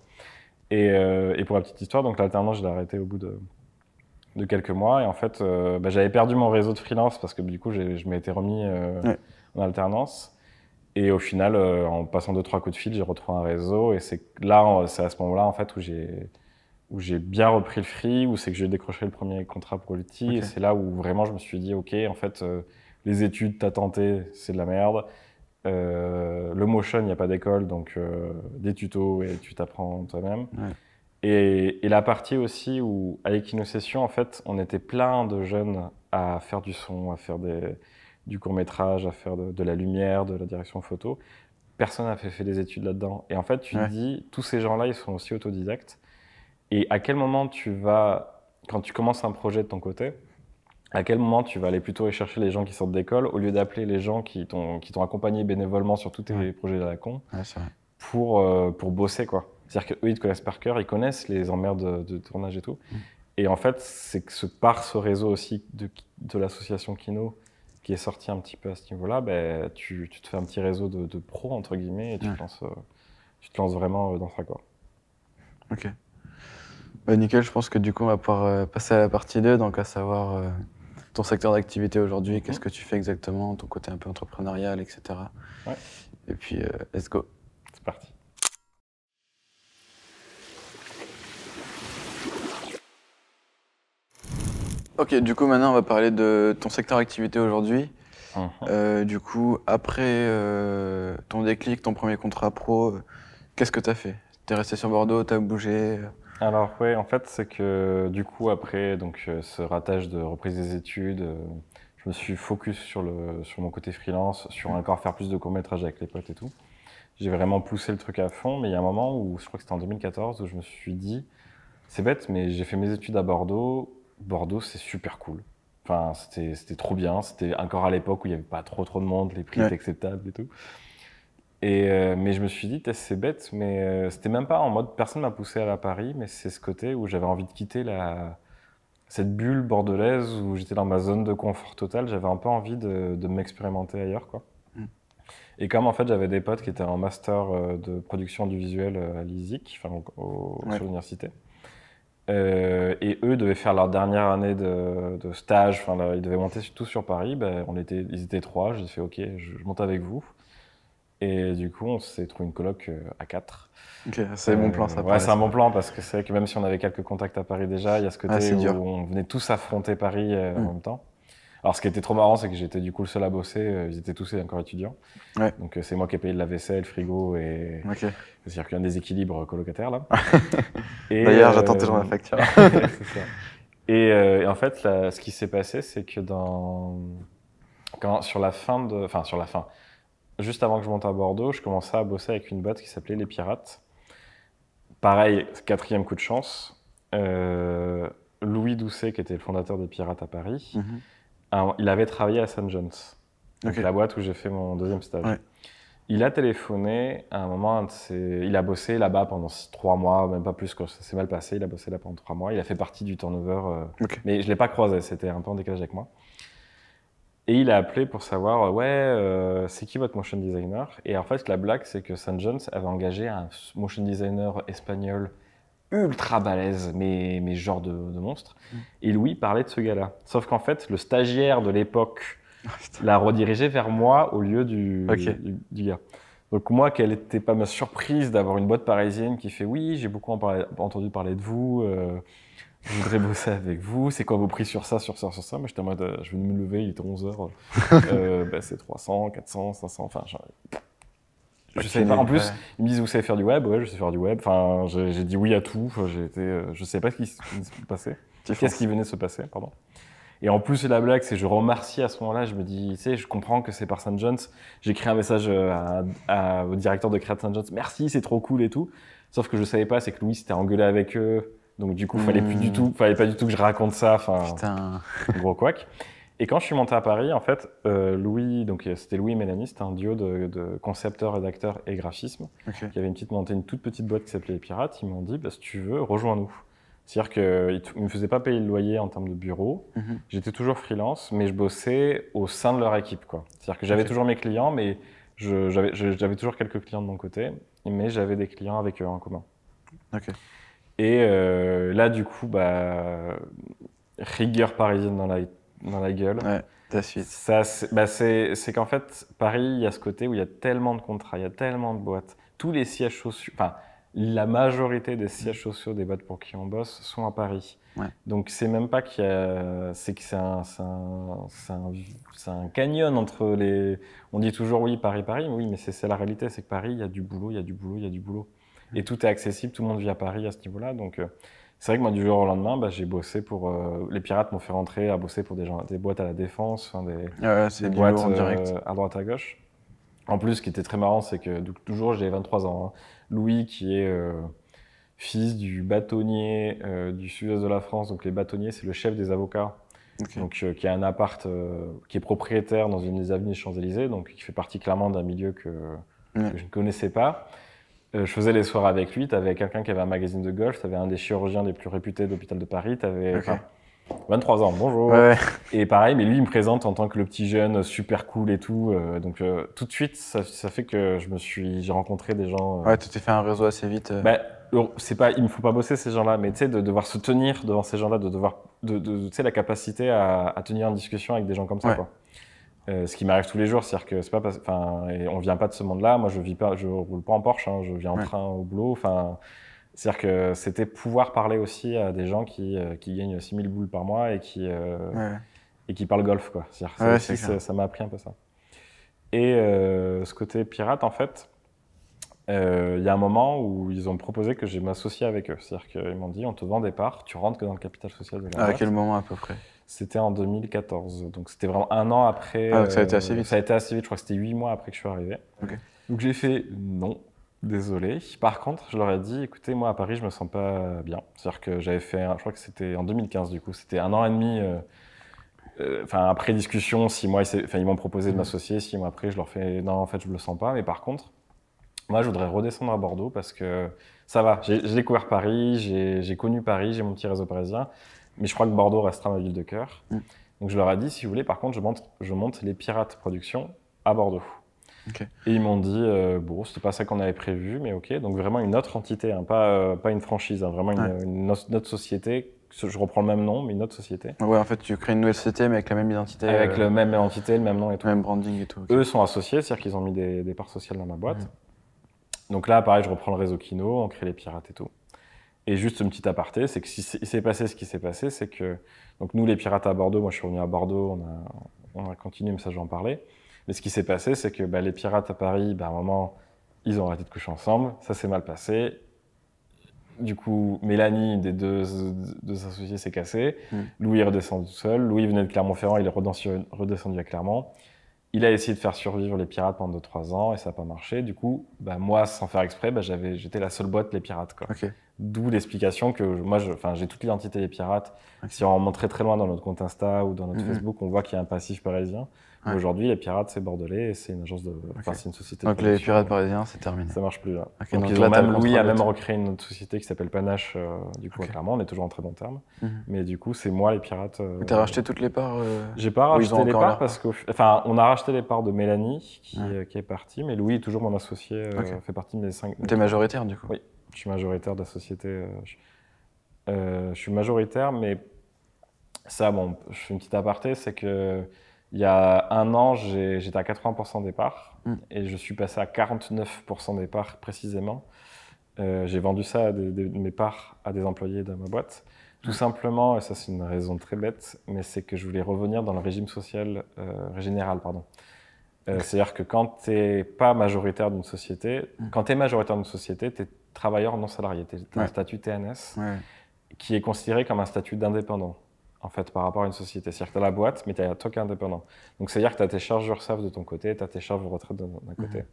Et, euh, et, pour la petite histoire, donc l'alternance, je l'ai arrêté au bout de, quelques mois. Et en fait, euh, bah, j'avais perdu mon réseau de freelance parce que du coup, je m'étais remis euh, en alternance. Et au final, en passant deux, trois coups de fil, j'ai retrouvé un réseau. Et c'est là, c'est à ce moment-là, en fait, où j'ai où j'ai bien repris le free, où c'est que j'ai décroché le premier contrat pour l'outil. Et c'est là où vraiment je me suis dit, OK, en fait, les études, t'as tenté, c'est de la merde. Euh, le motion, il n'y a pas d'école, donc euh, des tutos et tu t'apprends toi-même. Et, la partie aussi où, à Session en fait, on était plein de jeunes à faire du son, à faire du court-métrage, à faire de, la lumière, de la direction photo. Personne n'a fait, des études là-dedans. Et en fait, tu te dis, tous ces gens-là, ils sont aussi autodidactes. Et à quel moment tu vas, quand tu commences un projet de ton côté, à quel moment tu vas aller plutôt rechercher les gens qui sortent d'école au lieu d'appeler les gens qui t'ont accompagné bénévolement sur tous tes projets de la con pour, euh, pour bosser quoi. C'est-à-dire qu'eux, ils te connaissent par cœur, ils connaissent les emmerdes de, tournage et tout. Mm. Et en fait, c'est que ce, par ce réseau aussi de, de l'association Kino qui est sorti un petit peu à ce niveau-là, ben, tu, tu, te fais un petit réseau de, de pros, entre guillemets, et tu, te lances, euh, tu te lances vraiment euh, dans ça. Quoi. Ok. Bah, nickel, je pense que du coup, on va pouvoir passer à la partie 2, donc à savoir ton secteur d'activité aujourd'hui, mhm. qu'est-ce que tu fais exactement, ton côté un peu entrepreneurial, etc. Et puis, euh, let's go. C'est parti. Ok, du coup, maintenant, on va parler de ton secteur d'activité aujourd'hui. Mhm. Euh, du coup, après euh, ton déclic, ton premier contrat pro, qu'est-ce que tu as fait Tu es resté sur Bordeaux, tu as bougé alors oui, en fait, c'est que du coup, après donc, euh, ce ratage de reprise des études, euh, je me suis focus sur, le, sur mon côté freelance, sur mm. encore faire plus de courts-métrages avec les potes et tout. J'ai vraiment poussé le truc à fond, mais il y a un moment où, je crois que c'était en 2014, où je me suis dit, c'est bête, mais j'ai fait mes études à Bordeaux. Bordeaux, c'est super cool. Enfin, c'était trop bien. C'était encore à l'époque où il n'y avait pas trop trop de monde, les prix étaient acceptables et tout. Et, euh, mais je me suis dit, c'est bête, mais euh, c'était même pas en mode personne m'a poussé à la Paris, mais c'est ce côté où j'avais envie de quitter la, cette bulle bordelaise où j'étais dans ma zone de confort total. J'avais un peu envie de, m'expérimenter ailleurs. Quoi. Mm. Et comme en fait j'avais des potes qui étaient en master euh, de production du visuel à l'ISIC, enfin, sur l'université, et eux devaient faire leur dernière année de, stage, enfin, ils devaient monter tout sur Paris, ben, on était, ils étaient trois, Je fait ok, je monte avec vous. Et du coup, on s'est trouvé une coloc euh, à quatre. Okay, c'est mon plan, ça. Euh, ouais, c'est un bon plan parce que c'est vrai que même si on avait quelques contacts à Paris déjà, il y a ce ah, côté où on venait tous affronter Paris euh, en hmm. même temps. Alors, ce qui était trop marrant, c'est que j'étais du coup le seul à bosser. Ils étaient tous encore étudiants. Ouais. Donc, c'est moi qui ai payé de la vaisselle, le frigo et. C'est-à-dire qu'il y a un déséquilibre colocataire là. D'ailleurs, j'attends toujours ma facture. ça. Et, en fait, ce qui s'est passé, c'est que dans. Quand, sur la fin de. Enfin, sur la fin juste avant que je monte à Bordeaux, je commençais à bosser avec une boîte qui s'appelait Les Pirates. Pareil, quatrième coup de chance. Euh, Louis Doucet, qui était le fondateur des Pirates à Paris, mhm. il avait travaillé à St. John's, la boîte où j'ai fait mon deuxième stage. Il a téléphoné à un moment, il a bossé là-bas pendant trois mois, même pas plus, que ça s'est mal passé, il a bossé là pendant trois mois, il a fait partie du turnover, euh, mais je ne l'ai pas croisé, c'était un peu en décalage avec moi. Et il a appelé pour savoir, euh, ouais, euh, c'est qui votre motion designer Et en fait, la blague, c'est que St. John's avait engagé un motion designer espagnol ultra balèze, mais, mais genre de, monstre. Mm. Et Louis parlait de ce gars-là. Sauf qu'en fait, le stagiaire de l'époque ah, l'a redirigé vers moi au lieu du, du, gars. Donc moi, quelle était pas ma surprise d'avoir une boîte parisienne qui fait, oui, j'ai beaucoup entendu parler de vous. Euh, je voudrais bosser avec vous, c'est quoi vos prix sur ça, sur ça, sur ça Moi, j'étais en mode, euh, je vais me lever, il était 11h, euh, bah, c'est 300, 400, 500, enfin, je, je savais pas. En plus, ils me disent, vous savez faire du web Ouais, je sais faire du web. Enfin, j'ai dit oui à tout, j'ai été, euh, je sais pas ce qui se passait. Qu'est-ce qui venait de se passer, pardon. Et en plus, la blague, c'est je remercie à ce moment-là, je me dis, tu sais, je comprends que c'est par St. John's. J'écris un message euh, au directeur de Creative St. John's, merci, c'est trop cool et tout. Sauf que je savais pas, c'est que Louis s'était engueulé avec eux donc du coup, fallait plus du tout, hmm. fallait pas du tout que je raconte ça. Enfin, gros couac. Et quand je suis monté à Paris, en fait, euh, Louis, donc euh, c'était Louis et Mélanie, c'était un duo de, de concepteurs, rédacteurs et graphisme, Il qui avait une petite montée, une toute petite boîte qui s'appelait Les Pirates. Ils m'ont dit, bah, si tu veux, rejoins-nous. C'est-à-dire qu'ils ne me faisaient pas payer le loyer en termes de bureau. Mhm. J'étais toujours freelance, mais je bossais au sein de leur équipe. C'est-à-dire que j'avais toujours mes clients, mais j'avais toujours quelques clients de mon côté, mais j'avais des clients avec eux en commun. Ok. Et euh, là, du coup, bah, rigueur parisienne dans la, dans la gueule. Ouais, ta suite. Ça, bah, c'est, qu'en fait, Paris, il y a ce côté où il y a tellement de contrats, il y a tellement de boîtes. Tous les sièges sociaux, enfin, la majorité des sièges sociaux des boîtes pour qui on bosse sont à Paris. Ouais. Donc, c'est même pas qu'il y a. C'est que c'est un, c'est un canyon entre les. On dit toujours oui, Paris, Paris, oui, mais c'est la réalité, c'est que Paris, il y a du boulot, il y a du boulot, il y a du boulot. Et tout est accessible, tout le monde vit à Paris à ce niveau-là. Donc, euh, c'est vrai que moi, du jour au lendemain, bah, j'ai bossé pour. Euh, les pirates m'ont fait rentrer à bosser pour des, gens, des boîtes à la défense, des, des boîtes direct. Euh, à droite à gauche. En plus, ce qui était très marrant, c'est que toujours, j'ai 23 ans. Hein. Louis, qui est fils du bâtonnier du sud-est de la France, donc les bâtonniers, c'est le chef des avocats donc qui a un appart, qui est propriétaire dans une des avenues Champs-Élysées, donc qui fait partie clairement d'un milieu que, que, je ne connaissais pas. Euh, je faisais les soirs avec lui. t'avais quelqu'un qui avait un magazine de golf, t'avais un des chirurgiens les plus réputés de l'hôpital de Paris, t'avais 23 ans, bonjour. Et pareil, mais lui, il me présente en tant que le petit jeune super cool et tout. Euh, donc euh, tout de suite, ça, fait que je me suis, j'ai rencontré des gens. ouais, tu t'es fait un réseau assez vite. Bah, c'est pas, il me faut pas bosser ces gens-là, mais tu sais, de devoir se tenir devant ces gens-là, de devoir, de, tu sais, la capacité à, à, tenir une discussion avec des gens comme ça, quoi. Euh, ce qui m'arrive tous les jours, c'est-à-dire que c'est pas, enfin, on vient pas de ce monde-là. Moi, je vis pas, je roule pas en Porsche, hein, je viens en train au boulot. Enfin, c'est-à-dire que c'était pouvoir parler aussi à des gens qui, euh, qui gagnent 6000 boules par mois et qui, euh, et qui parlent golf, quoi. ça m'a appris un peu ça. Et ce côté pirate, en fait, il y a un moment où ils ont proposé que je m'associe avec eux. C'est-à-dire qu'ils m'ont dit, on te vend des parts, tu rentres que dans le capital social de la ah, À quel moment à peu près c'était en 2014. Donc c'était vraiment un an après. Ah, ça a été assez euh, vite. Ça a été assez vite. Je crois que c'était huit mois après que je suis arrivé. Donc j'ai fait non. Désolé. Par contre, je leur ai dit, écoutez, moi à Paris, je me sens pas bien. C'est-à-dire que j'avais fait, je crois que c'était en 2015 du coup, c'était un an et demi. Euh, euh, enfin, après discussion, six mois, ils, ils m'ont proposé de mhm. m'associer. Six mois après, je leur fais, non, en fait, je le sens pas. Mais par contre, moi, je voudrais redescendre à Bordeaux parce que ça va. J'ai découvert Paris, j'ai connu Paris, j'ai mon petit réseau parisien mais je crois que Bordeaux restera ma ville de cœur. Mm. Donc je leur ai dit, si vous voulez, par contre, je monte, je monte les Pirates Productions à Bordeaux. Et ils m'ont dit, euh, bon, c'était pas ça qu'on avait prévu, mais ok. Donc vraiment une autre entité, hein, euh, pas, une franchise, hein, vraiment une, autre société. Je reprends le même nom, mais une autre société. Ouais, en fait, tu crées une nouvelle société, mais avec la même identité. Avec euh, la même identité, le même nom et tout. même branding et tout. Eux sont associés, c'est-à-dire qu'ils ont mis des, parts sociales dans ma boîte. Donc là, pareil, je reprends le réseau Kino, on crée les pirates et tout. Et juste ce petit aparté, c'est que si s'est passé ce qui s'est passé, c'est que donc nous les pirates à Bordeaux, moi je suis revenu à Bordeaux, on a, continué, mais ça en parler. Mais ce qui s'est passé, c'est que bah, les pirates à Paris, bah, à un moment, ils ont arrêté de coucher ensemble, ça s'est mal passé. Du coup, Mélanie, des deux, associés, s'est cassée. Hmm. Louis est redescendu tout seul. Louis venait de Clermont-Ferrand, il est redescendu à Clermont. Il a essayé de faire survivre les pirates pendant 2-3 ans et ça n'a pas marché. Du coup, bah, moi, sans faire exprès, bah, j'avais, j'étais la seule boîte les pirates. D'où l'explication que moi, j'ai toute l'identité des pirates. Si on remonte très loin dans notre compte Insta ou dans notre mm-hmm. Facebook, on voit qu'il y a un passif parisien. Aujourd'hui, les pirates, c'est bordelais, c'est une agence de, enfin, c'est une société. Donc les pirates parisiens, c'est terminé. Ça marche plus là. donc, même, Louis a même recréé une autre société qui s'appelle Panache. Euh, du coup, clairement, on est toujours en très bon terme. Mhm. Mais du coup, c'est moi les pirates. Euh, t'as racheté toutes les parts. Euh, J'ai pas racheté les parts parce que, enfin, on a racheté les parts de Mélanie qui, qui est partie, mais Louis est toujours mon associé, fait partie de mes cinq. T'es majoritaire du coup. Oui, je suis majoritaire de la société. je suis majoritaire, mais ça, bon, je fais une petite aparté, c'est que il y a un an, j'étais à 80% des parts et je suis passé à 49% des parts précisément. Euh, j'ai vendu ça, de mes parts, à des employés de ma boîte. Tout mm. simplement, et ça c'est une raison très bête, mais c'est que je voulais revenir dans le régime social euh, général. Pardon. Euh, c'est-à-dire que quand tu n'es pas majoritaire d'une société, mm. quand tu es majoritaire d'une société, tu es travailleur non salarié, tu as un statut TNS qui est considéré comme un statut d'indépendant en fait, par rapport à une société. C'est-à-dire que tu la boîte, mais tu as toi qui es indépendant. Donc, c'est-à-dire que tu as tes charges URSAF de ton côté, tu as tes charges de retraite d'un côté. Mm-hmm.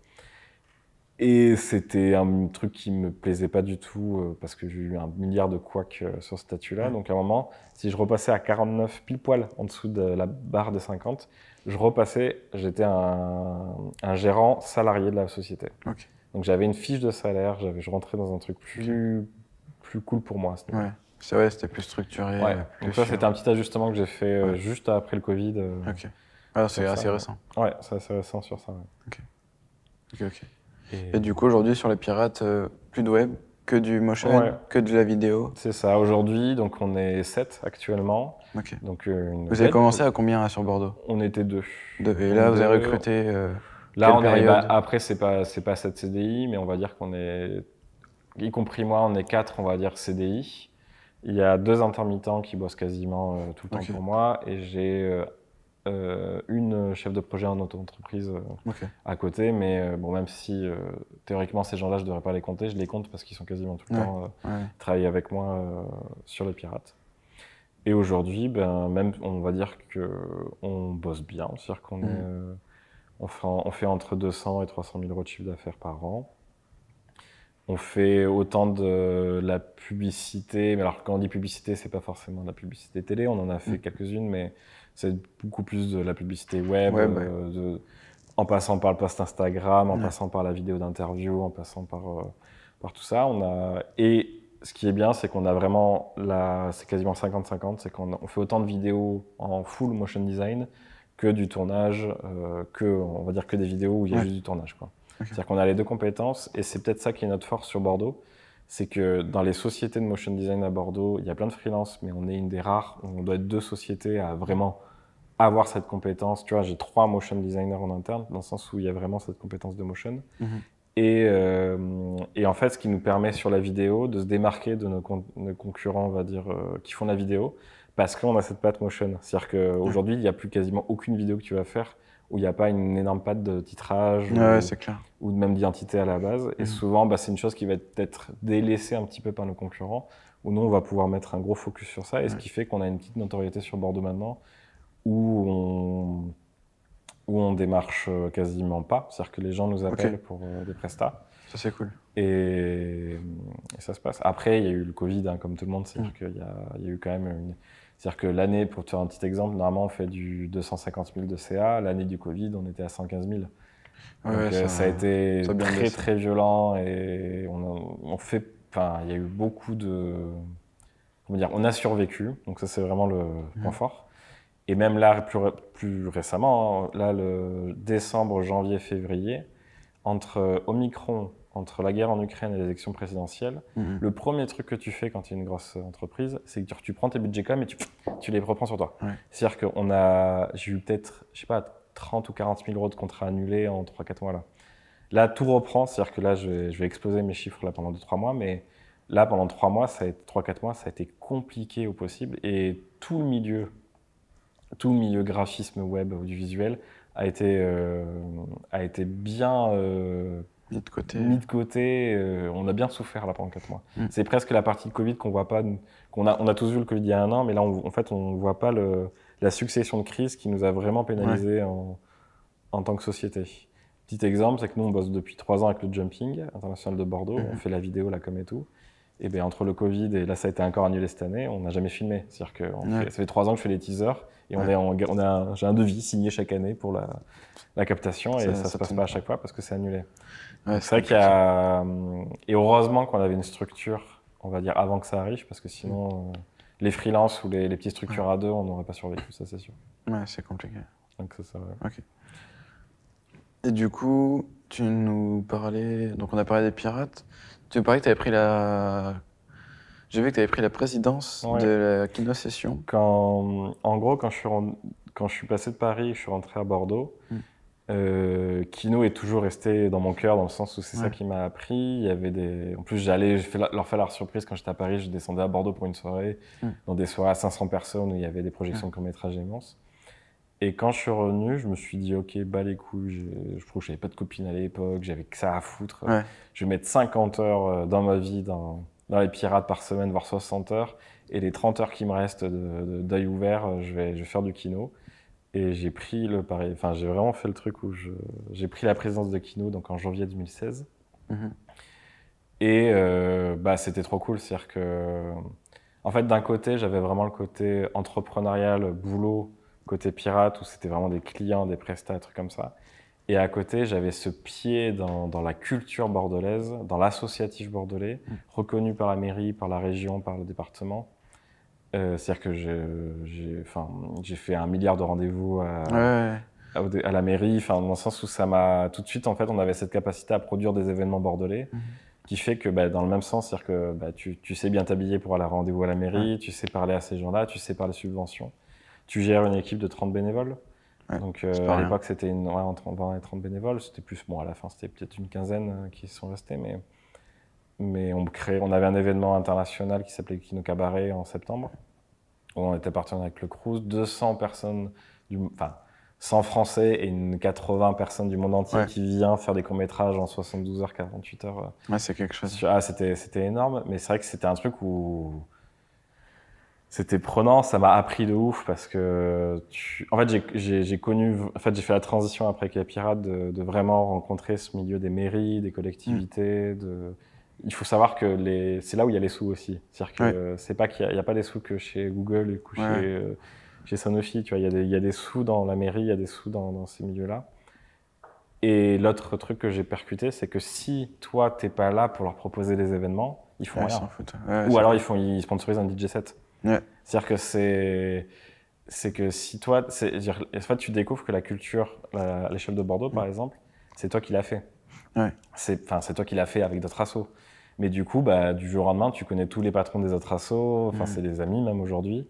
Et c'était un truc qui me plaisait pas du tout euh, parce que j'ai eu un milliard de couacs euh, sur ce statut-là. Mm-hmm. Donc, à un moment, si je repassais à 49 pile poil en dessous de la barre des 50, je repassais, j'étais un, gérant salarié de la société. Donc, j'avais une fiche de salaire, je rentrais dans un truc plus, plus cool pour moi ce c'est vrai, c'était plus structuré. Euh, donc ça, c'était un petit ajustement que j'ai fait euh, juste après le Covid. Euh, ok. Ah, c'est assez récent. Ouais, c'est assez récent sur ça. Ok. Ok, ok. Et, du coup, aujourd'hui, sur les pirates, plus de web, que du motion, que de la vidéo. C'est ça. Aujourd'hui, donc on est 7 actuellement. OK. Donc vous avez commencé à combien sur Bordeaux On était deux. Et là, vous avez recruté. là, on après, c'est pas c'est pas 7 CDI, mais on va dire qu'on est, y compris moi, on est 4 on va dire CDI. Il y a deux intermittents qui bossent quasiment euh, tout le temps pour moi et j'ai euh, euh, une chef de projet en auto-entreprise à côté. Mais bon, même si théoriquement ces gens-là, je ne devrais pas les compter, je les compte parce qu'ils sont quasiment tout le temps ouais. travaillés avec moi sur les pirates. Et aujourd'hui, ben, même on va dire qu'on bosse bien, c'est-à-dire qu'on mm. on fait entre 200 et 300 000 euros de chiffre d'affaires par an on fait autant de la publicité, mais alors quand on dit publicité, c'est pas forcément de la publicité télé, on en a fait mm. quelques-unes, mais c'est beaucoup plus de la publicité web, euh, en passant par le post Instagram, en passant par la vidéo d'interview, en passant euh, par, tout ça. On a, et ce qui est bien, c'est qu'on a vraiment, la... c'est quasiment 50-50, c'est qu'on fait autant de vidéos en full motion design que du tournage, euh, que, on va dire que des vidéos où il y a juste du tournage. Quoi. C'est-à-dire qu'on a les deux compétences et c'est peut-être ça qui est notre force sur Bordeaux. C'est que dans les sociétés de motion design à Bordeaux, il y a plein de freelances, mais on est une des rares. On doit être deux sociétés à vraiment avoir cette compétence. Tu vois, j'ai trois motion designers en interne, dans le sens où il y a vraiment cette compétence de motion. Mhm. Euh, et, en fait, ce qui nous permet sur la vidéo de se démarquer de nos, concurrents, on va dire, euh, qui font la vidéo, parce qu'on a cette patte motion. C'est-à-dire qu'aujourd'hui, il n'y a plus quasiment aucune vidéo que tu vas faire où il n'y a pas une énorme patte de titrage ou, même d'identité à la base. Et mm. souvent, bah, c'est une chose qui va être délaissée un petit peu par nos concurrents, où nous, on va pouvoir mettre un gros focus sur ça, et ce qui fait qu'on a une petite notoriété sur Bordeaux maintenant, où on, où on démarche euh, quasiment pas, c'est-à-dire que les gens nous appellent pour euh, des prestats. Ça, c'est cool. Et, ça se passe. Après, il y a eu le Covid, hein, comme tout le monde, c'est-à-dire mm. qu'il y, y, a eu quand même une c'est-à-dire que l'année, pour te faire un petit exemple, normalement on fait du 250 000 de CA. L'année du Covid, on était à 115 000. Euh, ça, a été très très violent et on, on fait, enfin, il y a eu beaucoup de, comment dire, on a survécu. Donc ça c'est vraiment le point fort. Et même là, plus, plus récemment, hein, là le décembre, janvier, février, entre Omicron, entre la guerre en Ukraine et les élections présidentielles, mhm. le premier truc que tu fais quand tu es une grosse entreprise, c'est que tu, prends tes budgets comme et tu, les reprends sur toi. C'est-à-dire que a, j'ai eu peut-être, je sais pas, 30 ou 40 000 euros de contrats annulés en 3-4 mois là. Là, tout reprend, c'est-à-dire que là, je vais, je exploser mes chiffres là pendant 2-3 mois, mais là, pendant 3 mois, 4 mois, ça a été compliqué au possible et tout le milieu, tout le milieu graphisme web, audiovisuel, a été, euh, a été bien euh, mis de côté. Mis de côté. Euh, on a bien souffert là pendant 4 mois. Mm. C'est presque la partie de Covid qu'on voit pas. Qu'on a, on a tous vu le Covid il y a un an, mais là, on, en fait, on voit pas le, la succession de crises qui nous a vraiment pénalisé en, en, tant que société. Petit exemple, c'est que nous, on bosse depuis 3 ans avec le Jumping International de Bordeaux. Mm-hmm. On fait la vidéo, la com et tout. Et bien, entre le Covid et là, ça a été encore annulé cette année, on n'a jamais filmé. C'est-à-dire que ça fait 3 ans que je fais les teasers. Et on on j'ai un devis signé chaque année pour la, la captation et ça, ne se passe pas à chaque fois parce que c'est annulé c'est vrai qu'il y a. Euh, et heureusement qu'on avait une structure, on va dire, avant que ça arrive, parce que sinon, mm. euh, les freelances ou les, petites structures à deux, on n'aurait pas survécu, ça c'est sûr. Ouais, c'est compliqué. Donc ça, ça, va. Ok. Et du coup, tu nous parlais. Donc on a parlé des pirates. Tu nous parlais que tu avais pris la. J'ai vu que tu avais pris la présidence de la Kino Session. Quand, en gros, quand je, suis, quand je suis passé de Paris, je suis rentré à Bordeaux. Mm. Euh, kino est toujours resté dans mon cœur dans le sens où c'est ça qui m'a appris. Il y avait des... En plus, j'allais leur faire la surprise quand j'étais à Paris. Je descendais à Bordeaux pour une soirée, mm. dans des soirées à 500 personnes où il y avait des projections de court métrages immenses. Et quand je suis revenu, je me suis dit, ok, bas les couilles, je trouve que j'avais pas de copine à l'époque, j'avais que ça à foutre. Je vais mettre 50 heures euh, dans ma vie, dans, les pirates par semaine, voire 60 heures. Et les 30 heures qui me restent d'œil ouvert, euh, je vais, je vais faire du kino. Et j'ai pris le pari, enfin j'ai vraiment fait le truc où j'ai pris la présidence de Kino donc en janvier 2016. Mhm. Et euh, bah, c'était trop cool, c'est-à-dire que, en fait, d'un côté, j'avais vraiment le côté entrepreneurial, boulot, côté pirate, où c'était vraiment des clients, des prestats, trucs comme ça. Et à côté, j'avais ce pied dans, dans, la culture bordelaise, dans l'associatif bordelais, mhm. reconnu par la mairie, par la région, par le département. Euh, c'est-à-dire que j'ai fait un milliard de rendez-vous à, la mairie, enfin, dans le sens où ça m'a. Tout de suite, en fait, on avait cette capacité à produire des événements bordelais. Mhm. qui fait que bah, dans le même sens, c'est-à-dire que bah, tu, sais bien t'habiller pour aller à rendez-vous à la mairie, tu sais parler à ces gens-là, tu sais parler subvention, tu gères une équipe de 30 bénévoles. Donc euh, à l'époque, c'était entre 20 et 30 bénévoles, c'était plus bon à la fin, c'était peut-être une quinzaine euh, qui sont restés, mais mais on, crée, on avait un événement international qui s'appelait Kino Cabaret en septembre, où on était partenaire avec le Cruz, 200 personnes, du, enfin 100 Français et une 80 personnes du monde entier qui vient faire des courts-métrages en 72 heures, 48 heures. Euh. Ouais, c'est quelque chose. Ah, c'était, énorme, mais c'est vrai que c'était un truc où c'était prenant, ça m'a appris de ouf parce que tu... en fait j'ai, connu, en fait j'ai fait la transition après Capirate de, de vraiment rencontrer ce milieu des mairies, des collectivités, mmh. de il faut savoir que c'est là où il y a les sous aussi. cest c'est pas qu'il n'y a, pas les sous que chez Google ou chez, euh, chez, Sanofi. Tu vois, il y, a des, y, a des sous dans la mairie, il y a des sous dans, ces milieux-là. Et l'autre truc que j'ai percuté, c'est que si toi, tu t'es pas là pour leur proposer des événements, ils font rien. ou alors ils, font, ils sponsorisent un DJ set. C'est-à-dire que c'est c'est que si toi, dire, soit tu découvres que la culture à l'échelle de Bordeaux, par mm. exemple, c'est toi qui l'as fait. Ouais. C'est, toi qui l'as fait avec d'autres assos. Mais du coup, bah, du jour au lendemain, tu connais tous les patrons des autres assos, enfin, mm. c'est des amis même aujourd'hui.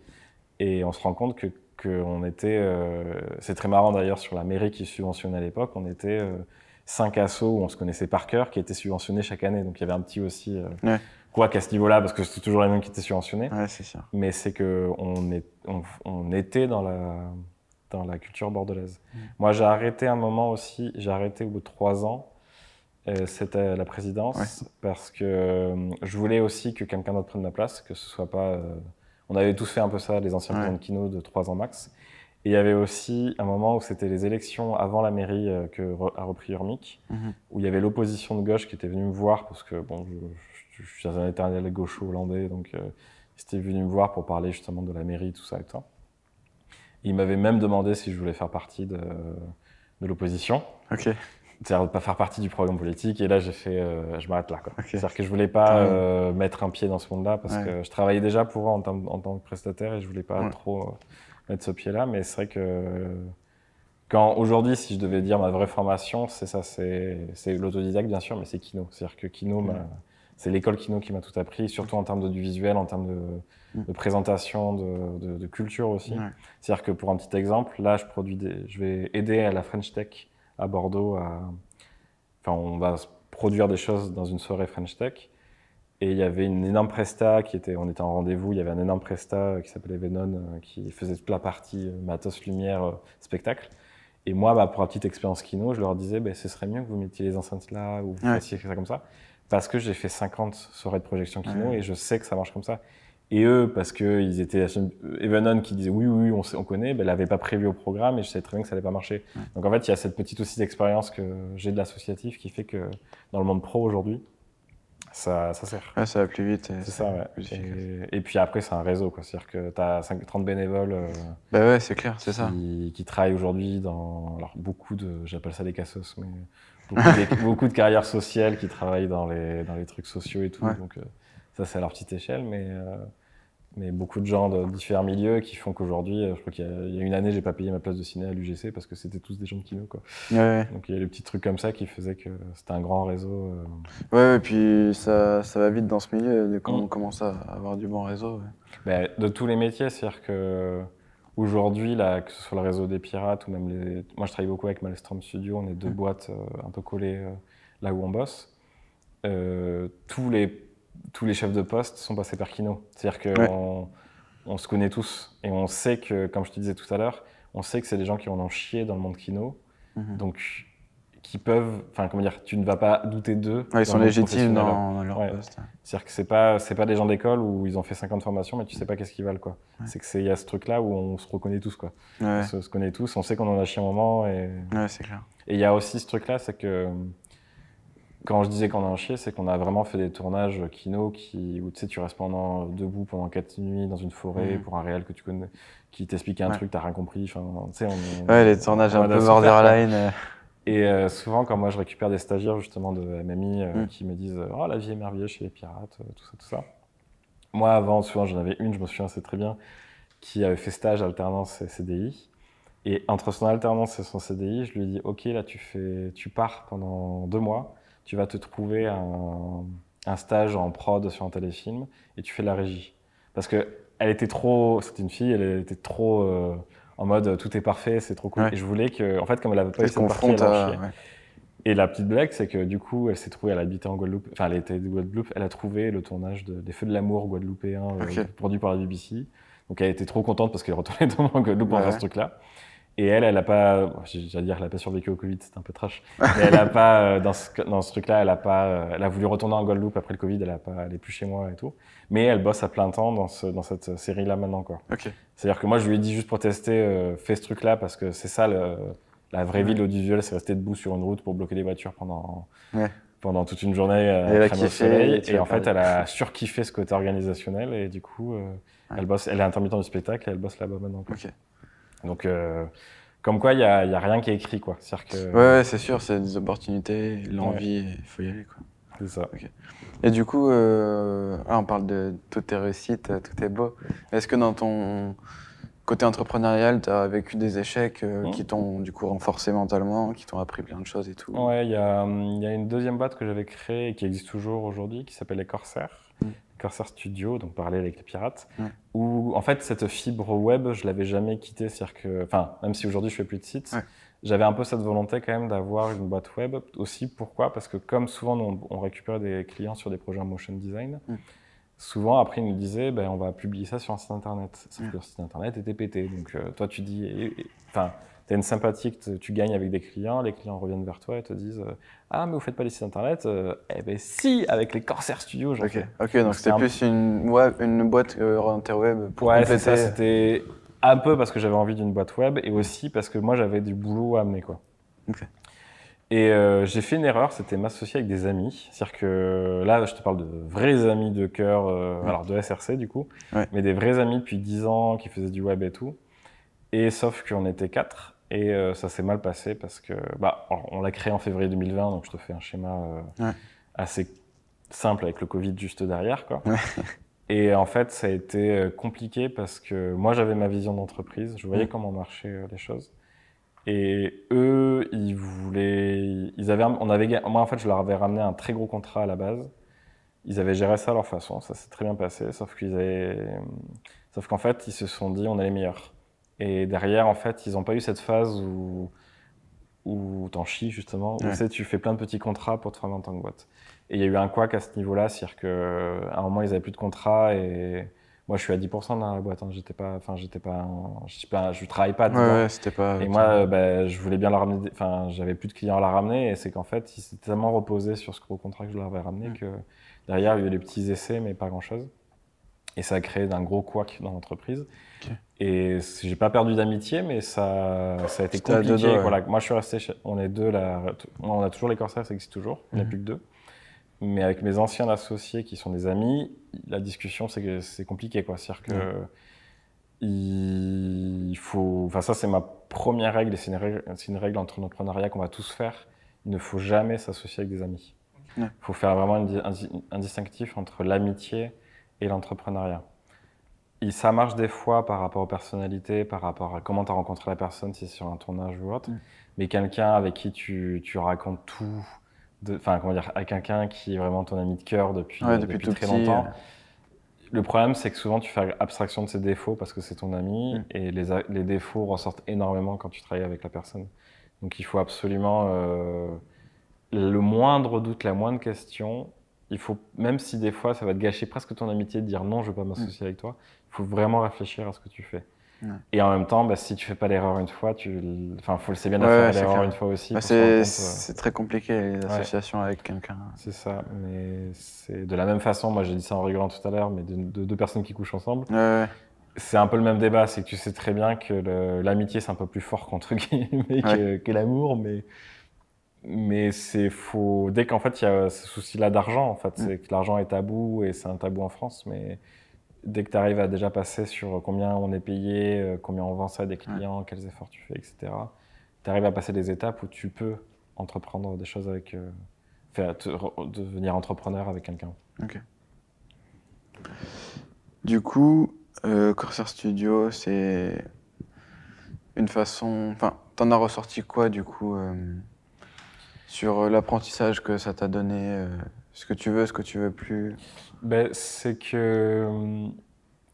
Et on se rend compte que, on était. Euh, c'est très marrant d'ailleurs sur la mairie qui subventionnait à l'époque, on était euh, cinq assos où on se connaissait par cœur qui étaient subventionnés chaque année. Donc il y avait un petit aussi. Euh, quoi qu'à ce niveau-là, parce que c'était toujours les mêmes qui étaient subventionnés. Mais c'est qu'on on, était dans la, dans la culture bordelaise. Mm. Moi, j'ai arrêté un moment aussi, j'ai arrêté au bout de trois ans, c'était la présidence parce que euh, je voulais aussi que quelqu'un d'autre prenne ma place, que ce soit pas. Euh, on avait tous fait un peu ça, les anciens ouais. de Kino de 3 ans max. Et il y avait aussi un moment où c'était les élections avant la mairie euh, que a repris Urmic, mhm. où il y avait l'opposition de gauche qui était venue me voir parce que bon, je, suis un éternel gaucho hollandais, donc euh, ils étaient me voir pour parler justement de la mairie, tout ça et tout. il m'avait même demandé si je voulais faire partie de, de l'opposition. Ok c'est-à-dire pas faire partie du programme politique. Et là, j'ai fait, euh, je m'arrête là. quoi C'est-à-dire que je voulais pas euh, mettre un pied dans ce monde-là parce que je travaillais déjà pour eux en, en, tant que prestataire et je voulais pas trop euh, mettre ce pied-là. Mais c'est vrai que quand aujourd'hui, si je devais dire ma vraie formation, c'est ça, c'est l'autodidacte bien sûr, mais c'est Kino. C'est-à-dire que Kino, c'est l'école Kino qui m'a tout appris, surtout en termes de visuel, en termes de, mm. de présentation, de, de, de, culture aussi. C'est-à-dire que pour un petit exemple, là, je produis, des, je vais aider à la French Tech à Bordeaux. Enfin, on va produire des choses dans une soirée French Tech. Et il y avait une énorme presta qui était, on était en rendez-vous, il y avait un énorme presta qui s'appelait Venon, euh, qui faisait toute la partie euh, matos, lumière, euh, spectacle. Et moi, bah, pour la petite expérience kino, je leur disais, ben, ce serait mieux que vous mettiez les enceintes là ou vous fassiez ça comme ça. Parce que j'ai fait 50 soirées de projection kino et je sais que ça marche comme ça. Et eux, parce qu'ils étaient euh, Evanon qui disait oui, oui, on, on, connaît, ben, l'avait pas prévu au programme et je savais très bien que ça allait pas marcher. Donc en fait, il y a cette petite aussi d'expérience que j'ai de l'associatif qui fait que dans le monde pro aujourd'hui, ça, sert. ça va plus vite. C'est ça, ouais. et, puis après, c'est un réseau. quoi. C'est-à-dire que tu as 30 bénévoles. Euh, bah ouais, c'est clair, c'est ça. Qui travaillent aujourd'hui dans. Alors, beaucoup de. J'appelle ça des cassos, mais. Beaucoup, de carrières sociales qui travaillent dans les, dans les trucs sociaux et tout. Donc, euh, ça, c'est à leur petite échelle, mais, euh, mais beaucoup de gens de différents milieux qui font qu'aujourd'hui, euh, je crois qu'il y, a une année, j'ai pas payé ma place de ciné à l'UGC parce que c'était tous des gens de kino. Quoi. Donc il y a des petits trucs comme ça qui faisaient que c'était un grand réseau. Euh. Ouais, et puis ça, ça, va vite dans ce milieu quand mm. on commence à avoir du bon réseau. Ben, de tous les métiers, c'est-à-dire que. Aujourd'hui, que ce soit le réseau des pirates ou même les. Moi, je travaille beaucoup avec Malstrom Studio, on est deux mm. boîtes un peu collées là où on bosse. tous les tous les chefs de poste sont passés par Kino. C'est-à-dire qu'on on se connaît tous et on sait que, comme je te disais tout à l'heure, on sait que c'est des gens qui en ont chié dans le monde Kino. Mhm. Donc, qui peuvent, enfin, comment dire, tu ne vas pas douter d'eux. ils sont légitimes dans, leur poste. C'est-à-dire que c'est pas, c'est pas des gens d'école où ils ont fait 50 formations, mais tu sais pas qu'est-ce qu'ils valent, quoi. C'est que c'est, il y a ce truc-là où on se reconnaît tous, quoi. On se, connaît tous, on sait qu'on en a chié un moment et. c'est clair. Et il y a aussi ce truc-là, c'est que quand je disais qu'on a un chier, c'est qu'on a vraiment fait des tournages kino qui, où tu sais, tu restes pendant, debout pendant quatre nuits dans une forêt mm. pour un réel que tu connais, qui t'explique un truc truc, t'as rien compris. Enfin, tu sais, on ouais, les tournages un peu borderline. Euh. Et euh, souvent, quand moi je récupère des stagiaires justement de euh, MMI qui me disent Oh, la vie est merveilleuse chez les pirates, tout ça, tout ça. Moi, avant, souvent, j'en avais une, je me souviens, c'est très bien, qui avait fait stage, alternance et CDI. Et entre son alternance et son CDI, je lui dis Ok, là, tu, fais, tu pars pendant deux mois tu vas te trouver un, stage en prod sur un téléfilm et tu fais la régie. Parce que elle était trop, c'était une fille, elle était trop euh, en mode tout est parfait, c'est trop cool. Et je voulais que, en fait, comme elle avait pas eu cette partie, Et la petite blague, c'est que du coup, elle s'est trouvée, elle habitait en Guadeloupe, enfin, elle était de Guadeloupe, elle a trouvé le tournage des Feux de l'amour guadeloupéen euh, produit par la BBC. Donc elle était trop contente parce qu'elle retournait dans Guadeloupe ouais. en ce truc-là. Et elle, elle n'a pas, j'allais dire, elle n'a pas survécu au Covid, c'est un peu trash. elle n'a pas, euh, dans ce, dans ce truc-là, elle a pas, euh, elle a voulu retourner en Guadeloupe après le Covid, elle a pas, elle est plus chez moi et tout. Mais elle bosse à plein temps dans ce, dans cette série-là maintenant, quoi. Ok. C'est-à-dire que moi, je lui ai dit juste pour tester, euh, fais ce truc-là parce que c'est ça le, la vraie vie de l'audiovisuel, c'est rester debout sur une route pour bloquer des voitures pendant, pendant toute une journée. à et et, en fait, elle a surkiffé ce côté organisationnel et du coup, elle bosse, elle est intermittent du spectacle et elle bosse là-bas maintenant. Quoi. Donc, euh, comme quoi, il n'y a, y a, rien qui est écrit, quoi. cest que... Ouais, c'est sûr, c'est des opportunités, l'envie, il faut y aller, quoi. C'est ça. Et du coup, euh, ah, on parle de toutes tes réussites, tout est beau. Est-ce que dans ton Côté entrepreneurial, tu as vécu des échecs euh, mmh. qui t'ont du coup renforcé mentalement, qui t'ont appris plein de choses et tout. Ouais, il y, a une deuxième boîte que j'avais créée et qui existe toujours aujourd'hui qui s'appelle les Corsaires. Mmh. Corsair Studio, donc parler avec les pirates, mmh. où en fait cette fibre web, je l'avais jamais quittée. cest dire que, enfin, même si aujourd'hui je fais plus de sites, j'avais un peu cette volonté quand même d'avoir une boîte web aussi. Pourquoi Parce que comme souvent on récupère des clients sur des projets en motion design souvent, après, ils nous disaient, ben, on va publier ça sur un site internet. Sauf mm. site internet était pété. Donc, euh, toi, tu dis, enfin, tu as une sympathie tu gagnes avec des clients, les clients reviennent vers toi et te disent, euh, ah, mais vous faites pas les sites internet euh, Eh ben, si, avec les Corsair Studios. Ok, ok, donc c'était plus une, boîte interweb pour ouais, ça, c'était un peu parce que j'avais envie d'une boîte web et aussi parce que moi, j'avais du boulot à amener, quoi. Ok. Et euh, j'ai fait une erreur, c'était m'associer avec des amis. C'est-à-dire que là, je te parle de vrais amis de cœur, euh, alors de SRC du coup, mais des vrais amis depuis 10 ans qui faisaient du web et tout. Et sauf qu'on était quatre et euh, ça s'est mal passé parce que, bah, on l'a créé en février 2020, donc je te fais un schéma assez simple avec le Covid juste derrière, quoi. Et en fait, ça a été compliqué parce que moi, j'avais ma vision d'entreprise, je voyais mm. comment marchaient les choses. Et eux, ils voulaient. Ils avaient, on avait, moi, en fait, je leur avais ramené un très gros contrat à la base. Ils avaient géré ça à leur façon, ça s'est très bien passé, sauf qu'ils avaient. Sauf qu'en fait, ils se sont dit, on est les meilleurs. Et derrière, en fait, ils n'ont pas eu cette phase où, où t'en chies, justement, où tu, tu fais plein de petits contrats pour te former en tant que boîte. Et il y a eu un couac à ce niveau-là, c'est-à-dire qu'à un moment, ils n'avaient plus de contrat et moi, je suis à 10% dans la boîte. Hein. J'étais pas, enfin, j'étais pas, je pas, je travaille pas. Ouais, pas et moi, euh, ben, je voulais bien la ramener. Enfin, j'avais plus de clients à la ramener, et c'est qu'en fait, ils s'étaient tellement reposés sur ce gros contrat que je leur avais ramené que derrière, il y a eu des petits essais, mais pas grand chose. Et ça a créé d'un gros couac dans l'entreprise. Et j'ai pas perdu d'amitié, mais ça, ça a été compliqué. voilà, moi, je suis resté. On est deux là. On a toujours les corsaires, ça existe toujours. Il n'y a mhm. plus que deux. Mais avec mes anciens associés qui sont des amis, la discussion, c'est compliqué. C'est-à-dire que il faut. Enfin, ça, c'est ma première règle et c'est une, règle, entre l'entrepreneuriat qu'on va tous faire. Il ne faut jamais s'associer avec des amis. Il faut faire vraiment un, distinctif entre l'amitié et l'entrepreneuriat. Ça marche des fois par rapport aux personnalités, par rapport à comment tu as rencontré la personne, si c'est sur un tournage ou autre. Mais quelqu'un avec qui tu, tu racontes tout, enfin comment dire, à quelqu'un qui est vraiment ton ami de cœur depuis, euh, depuis, très longtemps. Le problème, c'est que souvent tu fais abstraction de ses défauts parce que c'est ton ami mm. et les, les, défauts ressortent énormément quand tu travailles avec la personne. Donc il faut absolument euh, le moindre doute, la moindre question. Il faut, même si des fois ça va te gâcher presque ton amitié de dire non, je ne veux pas m'associer mm. avec toi, il faut vraiment réfléchir à ce que tu fais. Et en même temps, bah, si tu fais pas l'erreur une fois, tu, enfin, faut le savoir bien de faire l'erreur une fois aussi. Bah, euh. c'est très compliqué les associations avec quelqu'un. C'est ça, mais c'est de la même façon. Moi, j'ai dit ça en rigolant tout à l'heure, mais de, deux personnes qui couchent ensemble. C'est un peu le même débat, c'est que tu sais très bien que l'amitié c'est un peu plus fort qu'entre guillemets que, que l'amour, mais mais c'est faux. Dès qu'en fait il y a ce souci-là d'argent, en fait, mm. c'est que l'argent est tabou et c'est un tabou en France, mais dès que tu arrives à déjà passer sur euh, combien on est payé, euh, combien on vend ça à des clients, quels efforts tu fais, etc., tu arrives à passer des étapes où tu peux entreprendre des choses avec. Euh, faire, devenir entrepreneur avec quelqu'un. Ok. Du coup, Corsair Studio, c'est une façon. Enfin, t'en as ressorti quoi du coup sur l'apprentissage que ça t'a donné Ce que tu veux, ce que tu veux plus ben, c'est que. Euh,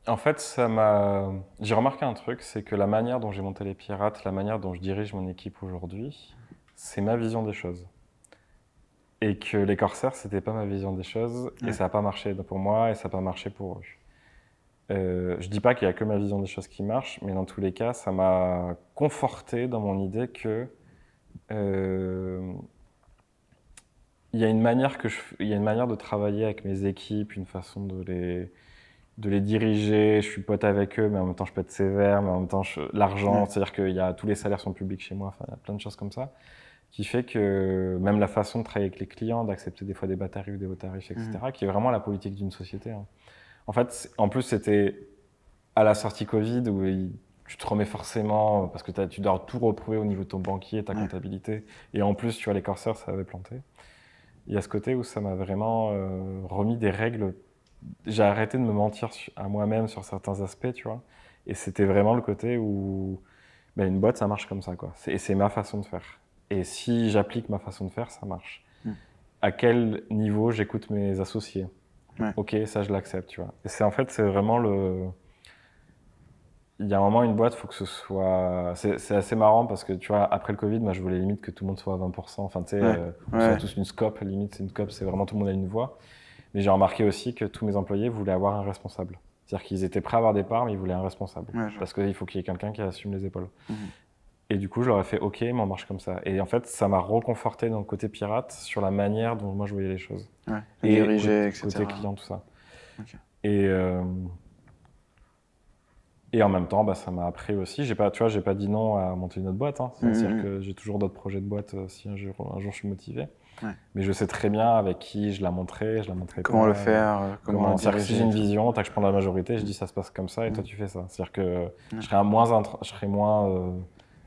en fait, ça m'a. J'ai remarqué un truc, c'est que la manière dont j'ai monté les pirates, la manière dont je dirige mon équipe aujourd'hui, c'est ma vision des choses. Et que les corsaires, c'était pas ma vision des choses, et ça n'a pas marché pour moi, et ça n'a pas marché pour eux. Euh, je dis pas qu'il y a que ma vision des choses qui marche, mais dans tous les cas, ça m'a conforté dans mon idée que euh, il y a une manière que je, il y a une manière de travailler avec mes équipes, une façon de les de les diriger. Je suis pote avec eux, mais en même temps je peux être sévère, mais en même temps l'argent, c'est-à-dire que y a, tous les salaires sont publics chez moi. Enfin, il y a plein de choses comme ça qui fait que même la façon de travailler avec les clients, d'accepter des fois des bas tarifs, des hauts tarifs, etc., mmh. qui est vraiment la politique d'une société. Hein. En fait, en plus c'était à la sortie Covid où tu te remets forcément parce que tu dois tout reprouver au niveau de ton banquier, ta comptabilité, et en plus tu vois les corsaires, ça avait planté il y a ce côté où ça m'a vraiment euh, remis des règles. J'ai arrêté de me mentir à moi-même sur certains aspects, tu vois. Et c'était vraiment le côté où ben, une boîte, ça marche comme ça, quoi. Et c'est ma façon de faire. Et si j'applique ma façon de faire, ça marche. Hmm. À quel niveau j'écoute mes associés Ok, ça je l'accepte, tu vois. Et c'est en fait, c'est vraiment le, il y a un moment, une boîte, faut que ce soit. C'est assez marrant parce que, tu vois, après le Covid, moi, je voulais limite que tout le monde soit à 20%. Enfin, tu sais, euh, tous une scope. Limite, c'est une scope, c'est vraiment tout le monde a une voix. Mais j'ai remarqué aussi que tous mes employés voulaient avoir un responsable. C'est-à-dire qu'ils étaient prêts à avoir des parts, mais ils voulaient un responsable. parce qu'il faut qu'il y ait quelqu'un qui assume les épaules. Mmh. Et du coup, je leur ai fait OK, mais on marche comme ça. Et en fait, ça m'a reconforté dans le côté pirate sur la manière dont moi je voyais les choses. et diriger, etc. Côté client, tout ça. Et. Euh, et en même temps, bah, ça m'a appris aussi. J'ai pas, tu vois, j'ai pas dit non à monter une autre boîte. Hein. C'est-à-dire mhm. que j'ai toujours d'autres projets de boîte euh, si un jour, un jour, je suis motivé. Mais je sais très bien avec qui je la montrais, je la montrais Comment le faire euh, Comment, comment Si j'ai une vision, que je prends la majorité, je dis mhm. ça se passe comme ça et toi mhm. tu fais ça. C'est-à-dire que je serais moins, je serais moins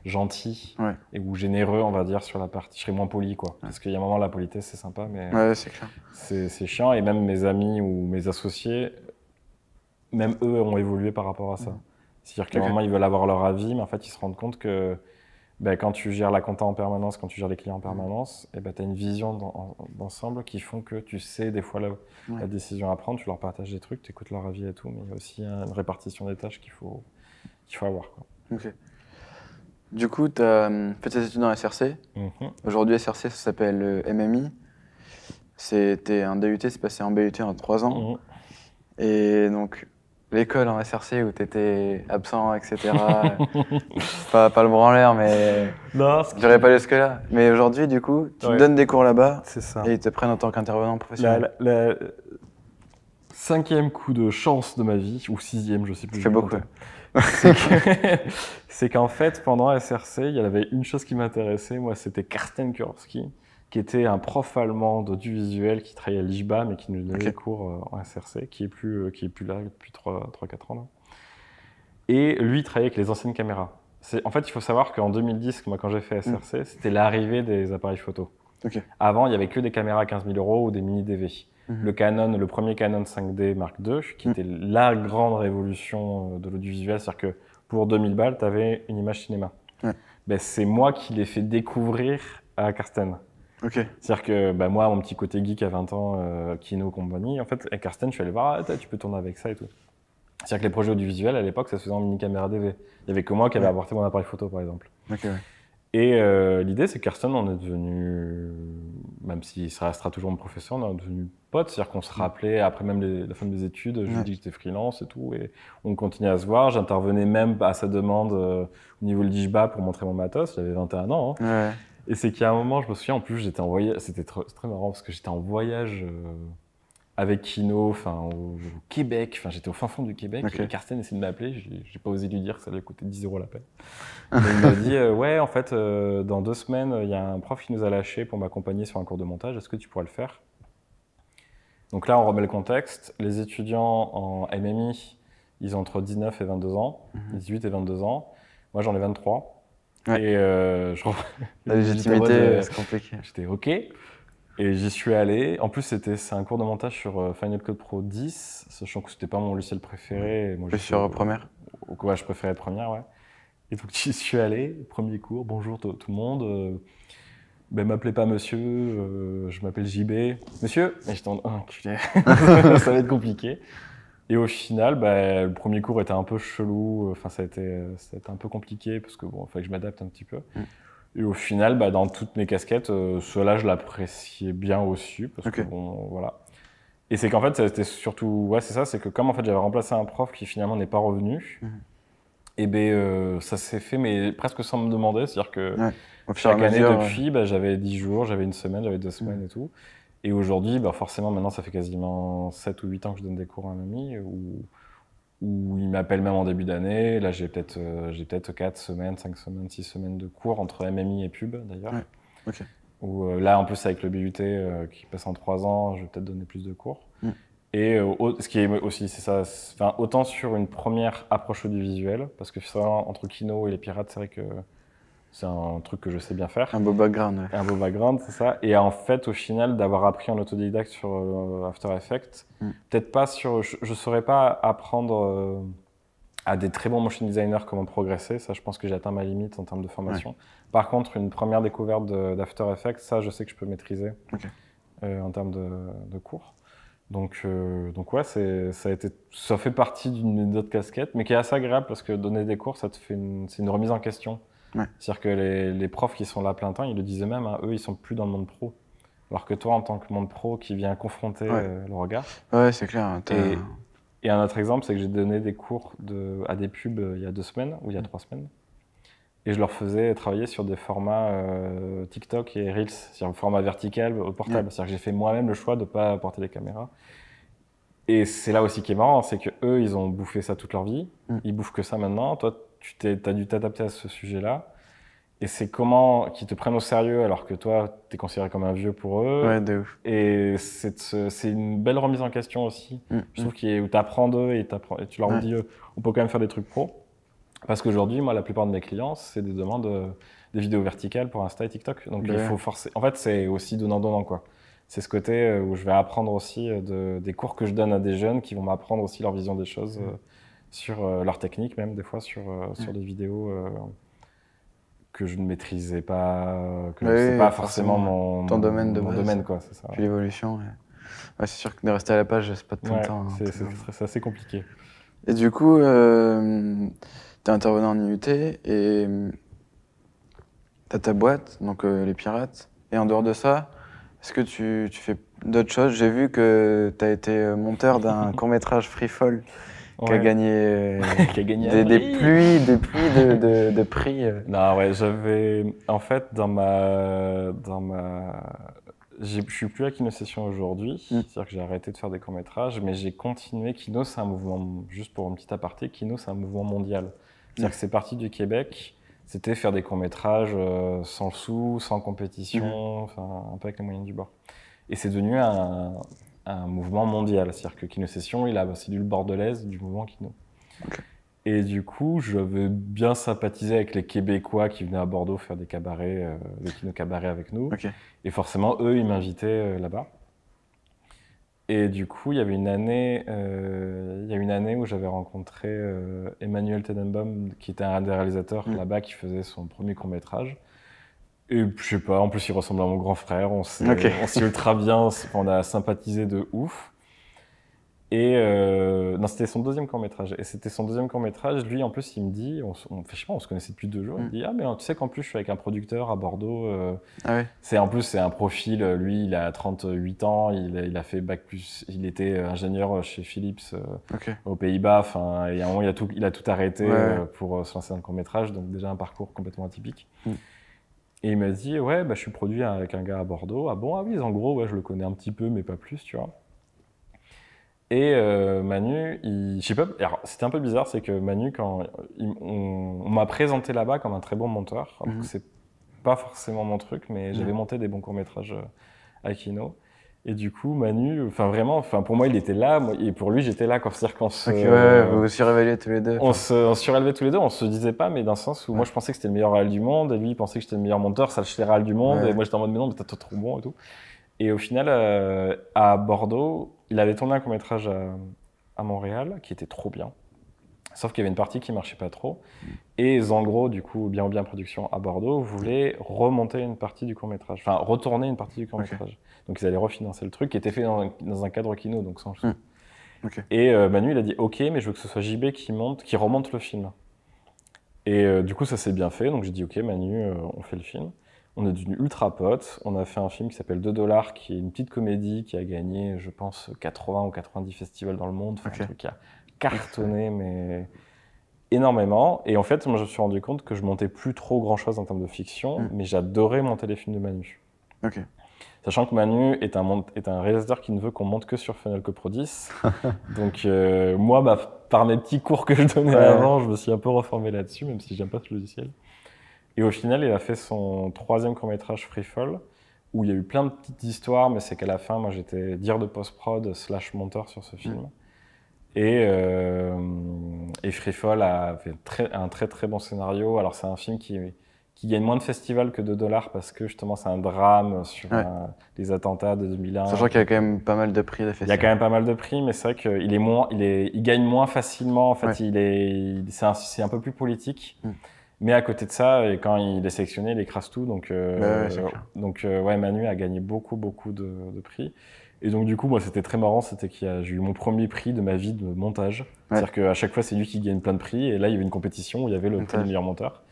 gentil et ou généreux, on va dire, sur la partie. Je serais moins poli, quoi. Parce qu'il y a un moment, la politesse, c'est sympa, mais c'est chiant. Et même mes amis ou mes associés, même eux ont évolué par rapport à ça. C'est-à-dire que okay. moment, ils veulent avoir leur avis, mais en fait, ils se rendent compte que ben, quand tu gères la compta en permanence, quand tu gères les clients en mm. permanence, et eh ben, tu as une vision d'ensemble qui font que tu sais des fois la, décision à prendre, tu leur partages des trucs, tu écoutes leur avis et tout, mais il y a aussi euh, une répartition des tâches qu'il faut, qu'il faut avoir. Ok. Du coup, tu as euh, fait tes études en SRC. Mm-hmm. Aujourd'hui, SRC, ça s'appelle le MMI. C'était un DUT, c'est passé en BUT en trois ans. Mm-hmm. Et donc, l'école en SRC où tu étais absent, etc. pas, pas le branleur, mais. Non, J'aurais pas jusque-là. Mais aujourd'hui, du coup, tu donnes des cours là-bas. Et ils te prennent en tant qu'intervenant professionnel. La, Cinquième coup de chance de ma vie, ou sixième, je sais plus. Ça fait beaucoup. C'est qu'en fait, pendant SRC, il y avait une chose qui m'intéressait, moi, c'était Karsten Kurowski qui était un prof allemand d'audiovisuel qui travaillait à l'IJBA, mais qui nous donnait des cours euh, en SRC, qui est plus, euh, qui est plus là depuis 3-4 ans. Et lui, il travaillait avec les anciennes caméras. En fait, il faut savoir qu'en 2010, quand j'ai fait SRC, mm. c'était l'arrivée des appareils photo. Avant, il n'y avait que des caméras à 15 000 euros ou des mini-DV. Mm-hmm. Le Canon, le premier Canon 5D Mark II, qui mm. était la grande révolution euh, de l'audiovisuel, c'est-à-dire que pour 2000 balles, tu avais une image cinéma. Ben, c'est moi qui l'ai fait découvrir à Karsten. C'est-à-dire que bah, moi, mon petit côté geek à 20 ans, euh, Kino Company, en fait, avec Carsten, je suis allé voir, ah, tu peux tourner avec ça et tout. C'est-à-dire que les projets audiovisuels, à l'époque, ça se faisait en mini caméra DV. Il n'y avait que moi qui avais avait apporté mon appareil photo, par exemple. Et euh, l'idée, c'est que Carsten, on est devenu, même s'il restera toujours mon professeur, on est devenu potes. C'est-à-dire qu'on se mm. rappelait, après même la fin des études, je lui dis que j'étais freelance et tout, et on continuait à se voir. J'intervenais même à sa demande euh, au niveau de l'IJBA pour montrer mon matos. J'avais 21 ans. Hein. Et c'est qu'à un moment, je me souviens, en plus, j'étais en c'était très, marrant parce que j'étais en voyage euh, avec Kino, enfin au, Québec, enfin j'étais au fin fond du Québec. Et Carsten essayait de m'appeler, j'ai, pas osé lui dire que ça allait coûter 10 euros la peine. il m'a dit euh, ouais, en fait, euh, dans deux semaines, il y a un prof qui nous a lâché pour m'accompagner sur un cours de montage. Est-ce que tu pourrais le faire Donc là, on remet le contexte. Les étudiants en MMI, ils ont entre 19 et 22 ans, 18 mhm. et 22 ans. Moi, j'en ai 23. Et euh, je... La légitimité, c'est compliqué. Euh, j'étais OK. Et j'y suis allé. En plus, c'était c'est un cours de montage sur euh, Final Cut Pro 10, sachant que c'était pas mon logiciel préféré. Moi, sur Première. Euh, ouais, je préférais Première, ouais. Et donc j'y suis allé, premier cours. Bonjour tout le monde. Ben, m'appelez pas monsieur, je m'appelle JB. Monsieur Et j'étais en oh, ça va être compliqué. Et au final, bah, le premier cours était un peu chelou, enfin, ça a, été, un peu compliqué parce que bon, fallait que je m'adapte un petit peu. Mm. Et au final, bah, dans toutes mes casquettes, euh, cela je l'appréciais bien aussi parce que bon, voilà. Et c'est qu'en fait, c'était surtout, ouais, c'est ça, c'est que comme en fait j'avais remplacé un prof qui finalement n'est pas revenu, mm. et ben euh, ça s'est fait, mais presque sans me demander, c'est-à-dire que ouais. chaque année depuis, bah, j'avais 10 jours, j'avais une semaine, j'avais deux semaines mm. et tout. Et aujourd'hui, bah forcément, maintenant, ça fait quasiment 7 ou 8 ans que je donne des cours à MMI, où, où il m'appelle même en début d'année. Là, j'ai peut-être euh, j'ai peut 4 semaines, 5 semaines, 6 semaines de cours entre MMI et pub, d'ailleurs. Ouais. Euh, là, en plus, avec le BUT euh, qui passe en 3 ans, je vais peut-être donner plus de cours. Mm. Et ce qui est aussi, c'est ça, enfin, autant sur une première approche audiovisuelle, parce que finalement, entre Kino et les pirates, c'est vrai que c'est un truc que je sais bien faire. Un beau background, Un beau background, c'est ça. Et en fait, au final, d'avoir appris en autodidacte sur euh, After Effects, mm. peut-être pas sur. Je ne saurais pas apprendre euh, à des très bons motion designers comment progresser. Ça, je pense que j'ai atteint ma limite en termes de formation. Par contre, une première découverte d'After Effects, ça, je sais que je peux maîtriser euh, en termes de, de cours. Donc, donc ouais, ça, a été, ça fait partie d'une autre casquette, mais qui est assez agréable parce que donner des cours, ça c'est une remise en question. C'est-à-dire que les, profs qui sont là plein temps, ils le disaient même, hein, eux, ils sont plus dans le monde pro. Alors que toi, en tant que monde pro qui vient confronter euh, le regard. Ouais, c'est clair. Hein, et, un autre exemple, c'est que j'ai donné des cours à des pubs euh, il y a deux semaines ou il y a trois semaines. Et je leur faisais travailler sur des formats euh, TikTok et Reels, sur un format vertical au portable. C'est-à-dire que j'ai fait moi-même le choix de ne pas porter des caméras. Et c'est là aussi qui est marrant, c'est que eux, ils ont bouffé ça toute leur vie. Ils mm. Ils bouffent que ça maintenant. Toi, tu as dû t'adapter à ce sujet-là. Et c'est comment qu'ils te prennent au sérieux alors que toi, tu es considéré comme un vieux pour eux. Ouais, de ouf. Et c'est, une belle remise en question aussi. Mm, je mm. trouve qu'il où tu apprends d'eux et, tu leur dis, euh, on peut quand même faire des trucs pro. Parce qu'aujourd'hui, moi, la plupart de mes clients, c'est des demandes euh, des vidéos verticales pour Insta et TikTok. Donc il faut forcer. En fait, c'est aussi donnant-donnant, quoi. C'est ce côté euh, où je vais apprendre aussi de, des cours que je donne à des jeunes qui vont m'apprendre aussi leur vision des choses. Mm sur leur technique même des fois, sur, euh, sur mm. des vidéos euh, que je ne maîtrisais pas, euh, que je ne pas forcément, mon, domaine de mon domaine quoi, c'est ça. Puis l'évolution. c'est sûr que de rester à la page, c'est pas de ton temps. Hein, c'est assez compliqué. Et du coup, tu es intervenu en IUT et tu as ta boîte, donc les pirates. Et en dehors de ça, est-ce que tu, tu fais d'autres choses J'ai vu que tu as été monteur d'un court-métrage Free Fall qui a gagné, gagné des, pluies, des pluies de, prix. Euh. Non, ouais, j'avais. En fait, dans ma. Dans ma je suis plus à Kino Session aujourd'hui, mm. c'est-à-dire que j'ai arrêté de faire des courts-métrages, mais j'ai continué. Kino, c'est un mouvement, juste pour un petit aparté, Kino, c'est un mouvement mondial. C'est-à-dire mm. que c'est parti du Québec, c'était faire des courts-métrages euh, sans sous, sans compétition, mm. enfin, un peu avec les moyens du bord. Et c'est devenu un, un mouvement mondial. C'est-à-dire que Kinocession, il a la cellule bordelaise du mouvement Kino. Et du coup, je veux bien sympathiser avec les Québécois qui venaient à Bordeaux faire des cabarets, euh, des kino-cabarets avec nous. Et forcément, eux, ils m'invitaient euh, là-bas. Et du coup, il y avait une année, euh, il y a une année où j'avais rencontré Emmanuel Tenenbaum, qui était un des réalisateurs mm. là-bas, qui faisait son premier court métrage. Et je sais pas, en plus il ressemble à mon grand frère, on s'est okay. ultra bien, on a sympathisé de ouf. Et euh, non, c'était son deuxième court métrage. Et c'était son deuxième court métrage. Lui, en plus, il me dit, on, on je sais pas, on se connaissait depuis deux jours. Il me mm. dit, ah mais hein, tu sais qu'en plus, je suis avec un producteur à Bordeaux. Euh, ah c'est en plus, c'est un profil. Euh, lui, il a 38 ans. Il, a fait bac plus. Il était ingénieur chez Philips aux Pays-Bas. Enfin, il a tout, il a tout arrêté pour se lancer dans le court métrage. Donc déjà un parcours complètement atypique. Mm. Et il m'a dit, ouais, bah, je suis produit avec un gars à Bordeaux. Ah bon Ah oui, en gros, ouais, je le connais un petit peu, mais pas plus, tu vois. Et euh, Manu, je sais pas, c'était un peu bizarre, c'est que Manu, quand on, m'a présenté là-bas comme un très bon monteur, mhm. c'est pas forcément mon truc, mais j'avais monté des bons courts métrages euh, à Kino. Et du coup, Manu, enfin vraiment, enfin pour moi, il était là, et pour lui, j'étais là. C'est-à-dire qu'on se, vous vous tous les deux. On se, surélevait tous les deux. On se disait pas, mais d'un sens où moi, je pensais que c'était le meilleur réal du monde, et lui, il pensait que j'étais le meilleur monteur, ça le réal du monde, et moi, j'étais en mode mais non, mais t'es trop bon et tout. Et au final, euh, à Bordeaux, il avait tourné un court métrage à, Montréal qui était trop bien. Sauf qu'il y avait une partie qui marchait pas trop. Et Zangro, du coup, bien ou bien production à Bordeaux, voulait remonter une partie du court métrage, enfin retourner une partie du court métrage. Donc ils allaient refinancer le truc qui était fait dans, un cadre kino, donc sans hmm. Et euh, Manu, il a dit Ok, mais je veux que ce soit JB qui, monte, qui remonte le film. Et euh, du coup, ça s'est bien fait. Donc j'ai dit Ok, Manu, euh, on fait le film. On est devenu ultra pote, On a fait un film qui s'appelle 2 dollars, qui est une petite comédie qui a gagné, je pense, 80 ou 90 festivals dans le monde. un truc qui a cartonné, mais énormément. Et en fait, moi, je me suis rendu compte que je montais plus trop grand chose en termes de fiction, hmm. mais j'adorais monter les films de Manu. Ok. Sachant que Manu est un, est un réalisateur qui ne veut qu'on monte que sur Final Cut Pro 10. Donc euh, moi, bah, par mes petits cours que je donnais avant, je me suis un peu reformé là-dessus, même si j'aime pas ce logiciel. Et au final, il a fait son troisième court métrage Freefall où il y a eu plein de petites histoires, mais c'est qu'à la fin, moi, j'étais dire de post-prod slash monteur sur ce film. Mm. Et, euh, et Free a fait très, un très très bon scénario. Alors c'est un film qui est qui gagne moins de festivals que de dollars parce que justement c'est un drame sur euh, les attentats de 2001. Sachant qu'il y a quand même pas mal de prix des festivals. Il y a quand même pas mal de prix, mais c'est vrai qu'il est moins, il est, il gagne moins facilement. En fait, il est, c'est un, peu plus politique. Hmm. Mais à côté de ça, quand il est sélectionné, il écrase tout. Donc, euh, donc euh, ouais, Manu a gagné beaucoup, beaucoup de, prix. Et donc du coup, moi, c'était très marrant, c'était que j'ai eu mon premier prix de ma vie de montage. C'est-à-dire qu'à chaque fois, c'est lui qui gagne plein de prix. Et là, il y avait une compétition où il y avait le meilleur monteur.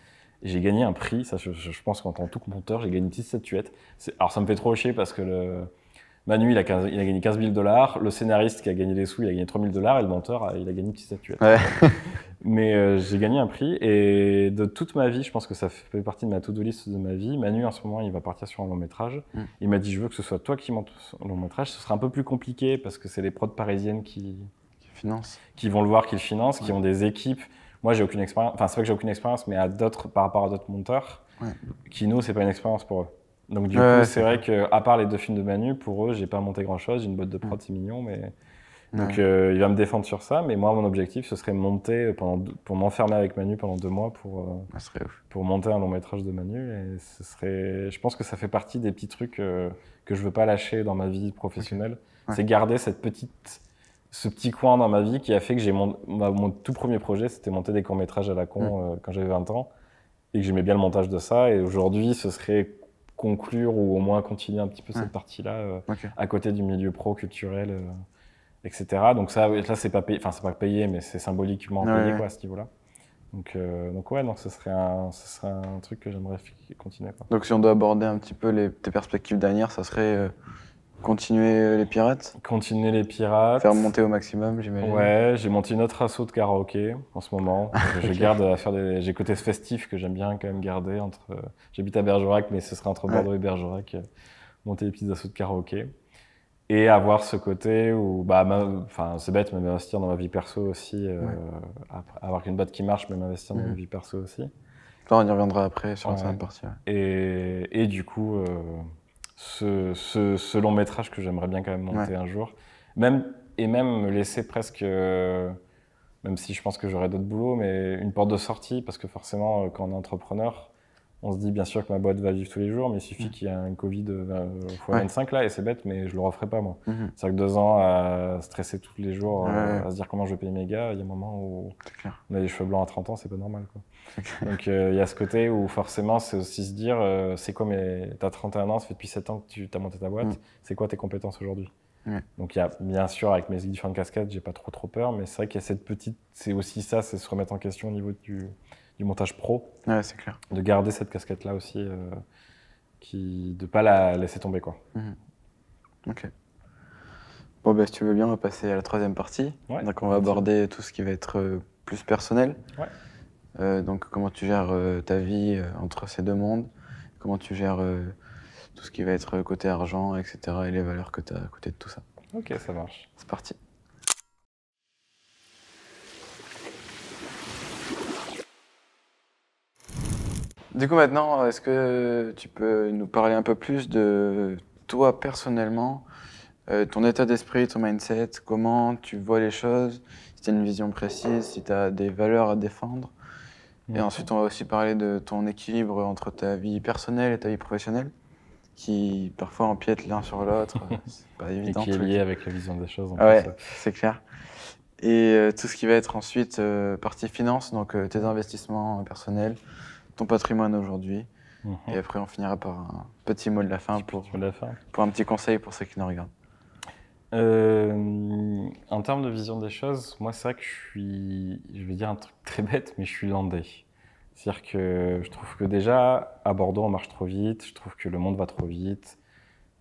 J'ai gagné un prix, ça je, pense qu'en tant que monteur, j'ai gagné une petite statuette. Alors ça me fait trop chier parce que le, Manu, il a, gagné 15 000 dollars. Le scénariste qui a gagné les sous, il a gagné 3 000 dollars. Et le menteur, euh, il a gagné une petite statuette. Mais euh, j'ai gagné un prix. Et de toute ma vie, je pense que ça fait partie de ma to-do list de ma vie. Manu, en ce moment, il va partir sur un long métrage. Mm. Il m'a dit Je veux que ce soit toi qui montes un long métrage. Ce sera un peu plus compliqué parce que c'est les prods parisiennes qui. Qui, financent. qui vont le voir, qui le financent, qui ont des équipes moi, j'ai aucune expérience. Enfin, c'est vrai que j'ai aucune expérience, mais à d'autres, par rapport à d'autres monteurs, qui nous, c'est pas une expérience pour eux. Donc du coup, c'est vrai que à part les deux films de Manu, pour eux, j'ai pas monté grand chose. une botte de prod, c'est mm. mignon, mais donc euh, il va me défendre sur ça. Mais moi, mon objectif, ce serait monter euh, pendant pour m'enfermer avec Manu pendant deux mois pour euh, serait ouf. pour monter un long métrage de Manu. Et ce serait, je pense que ça fait partie des petits trucs que je veux pas lâcher dans ma vie professionnelle. C'est garder cette petite ce petit coin dans ma vie qui a fait que j'ai mon, mon, tout premier projet, c'était monter des courts-métrages à la con mm. euh, quand j'avais 20 ans et que j'aimais bien le montage de ça. Et aujourd'hui, ce serait conclure ou au moins continuer un petit peu cette mm. partie-là euh, à côté du milieu pro, culturel, euh, etc. Donc ça, là, c'est pas payé, enfin, c'est pas payé, mais c'est symboliquement payé Quoi, à ce niveau-là. Donc, donc ouais, donc ce serait un, ce serait un truc que j'aimerais continuer. Donc si on doit aborder un petit peu les, tes perspectives dernières, ça serait Continuer euh, les pirates Continuer les pirates. Faire monter au maximum, j'imagine. Ouais, j'ai monté une autre assaut de karaoké en ce moment. Ah, Je garde à faire des. J'ai côté festif que j'aime bien quand même garder. entre. J'habite à Bergerac, mais ce sera entre Bordeaux et Bergerac, euh, monter les petits assauts de karaoké. Et avoir ce côté où, bah, enfin, c'est bête, mais m'investir dans ma vie perso aussi. Euh, avoir une botte qui marche, mais m'investir dans ma mm. vie perso aussi. on y reviendra après sur ouais. la partie. Et, du coup ce, ce, long métrage que j'aimerais bien quand même monter un jour. Même, et même me laisser presque, euh, même si je pense que j'aurai d'autres boulots, mais une porte de sortie, parce que forcément, euh, quand on est entrepreneur, on se dit bien sûr que ma boîte va vivre tous les jours, mais il suffit mm. qu'il y ait un Covid x25 euh, euh, là, et c'est bête, mais je le referai pas moi. Mm-hmm. cest à que deux ans à stresser tous les jours, euh, à se dire comment je vais payer mes gars, il y a un moment où on a les cheveux blancs à 30 ans, c'est pas normal. Quoi. Donc il y a ce côté où forcément c'est aussi se dire, c'est quoi mais T'as 31 ans, ça fait depuis 7 ans que tu as monté ta boîte, mm. c'est quoi tes compétences aujourd'hui Donc il y a bien sûr avec mes différentes cascades, j'ai pas trop trop peur, mais c'est vrai qu'il y a cette petite, c'est aussi ça, c'est se remettre en question au niveau du, montage pro. c'est clair. De garder cette casquette-là aussi, euh, qui, de ne pas la laisser tomber. Quoi. Mhm. Ok. Bon, ben, si tu veux bien, on va passer à la troisième partie. donc, on va aborder tout ce qui va être euh, plus personnel. Euh, donc, comment tu gères ta vie entre ces deux mondes Comment tu gères tout ce qui va être côté argent, etc. et les valeurs que tu as à côté de tout ça. Ok, ça marche. C'est parti. Du coup, maintenant, est-ce que tu peux nous parler un peu plus de toi personnellement, euh, ton état d'esprit, ton mindset, comment tu vois les choses, si tu as une vision précise, si tu as des valeurs à défendre et ensuite, on va aussi parler de ton équilibre entre ta vie personnelle et ta vie professionnelle, qui parfois empiètent l'un sur l'autre. c'est pas évident. Et qui est lié avec la vision des choses. En ouais, c'est clair. Et euh, tout ce qui va être ensuite euh, partie finance, donc tes investissements personnels, patrimoine aujourd'hui. Mhm. Et après, on finira par un petit mot de la fin, pour, la fin. pour un petit conseil pour ceux qui nous regardent. Euh, en termes de vision des choses, moi, c'est vrai que je suis, je vais dire un truc très bête, mais je suis landais. C'est-à-dire que je trouve que déjà, à Bordeaux, on marche trop vite, je trouve que le monde va trop vite.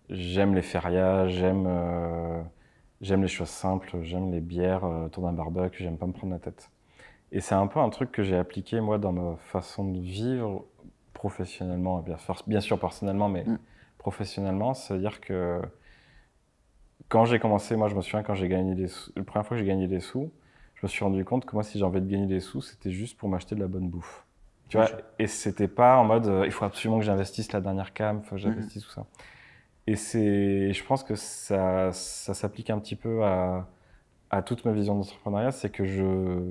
J'aime les férias, j'aime euh, j'aime les choses simples, j'aime les bières euh, autour d'un barbecue, j'aime pas me prendre la tête. Et c'est un peu un truc que j'ai appliqué, moi, dans ma façon de vivre professionnellement, bien, bien sûr personnellement, mais mm. professionnellement. C'est-à-dire que quand j'ai commencé, moi, je me souviens, quand j'ai gagné des sous, la première fois que j'ai gagné des sous, je me suis rendu compte que moi, si j'ai envie de gagner des sous, c'était juste pour m'acheter de la bonne bouffe. Tu vois, et c'était pas en mode euh, il faut absolument que j'investisse la dernière cam, faut que mm-hmm. j'investisse tout ça. Et c'est, je pense que ça, ça s'applique un petit peu à, à toute ma vision d'entrepreneuriat, c'est que je,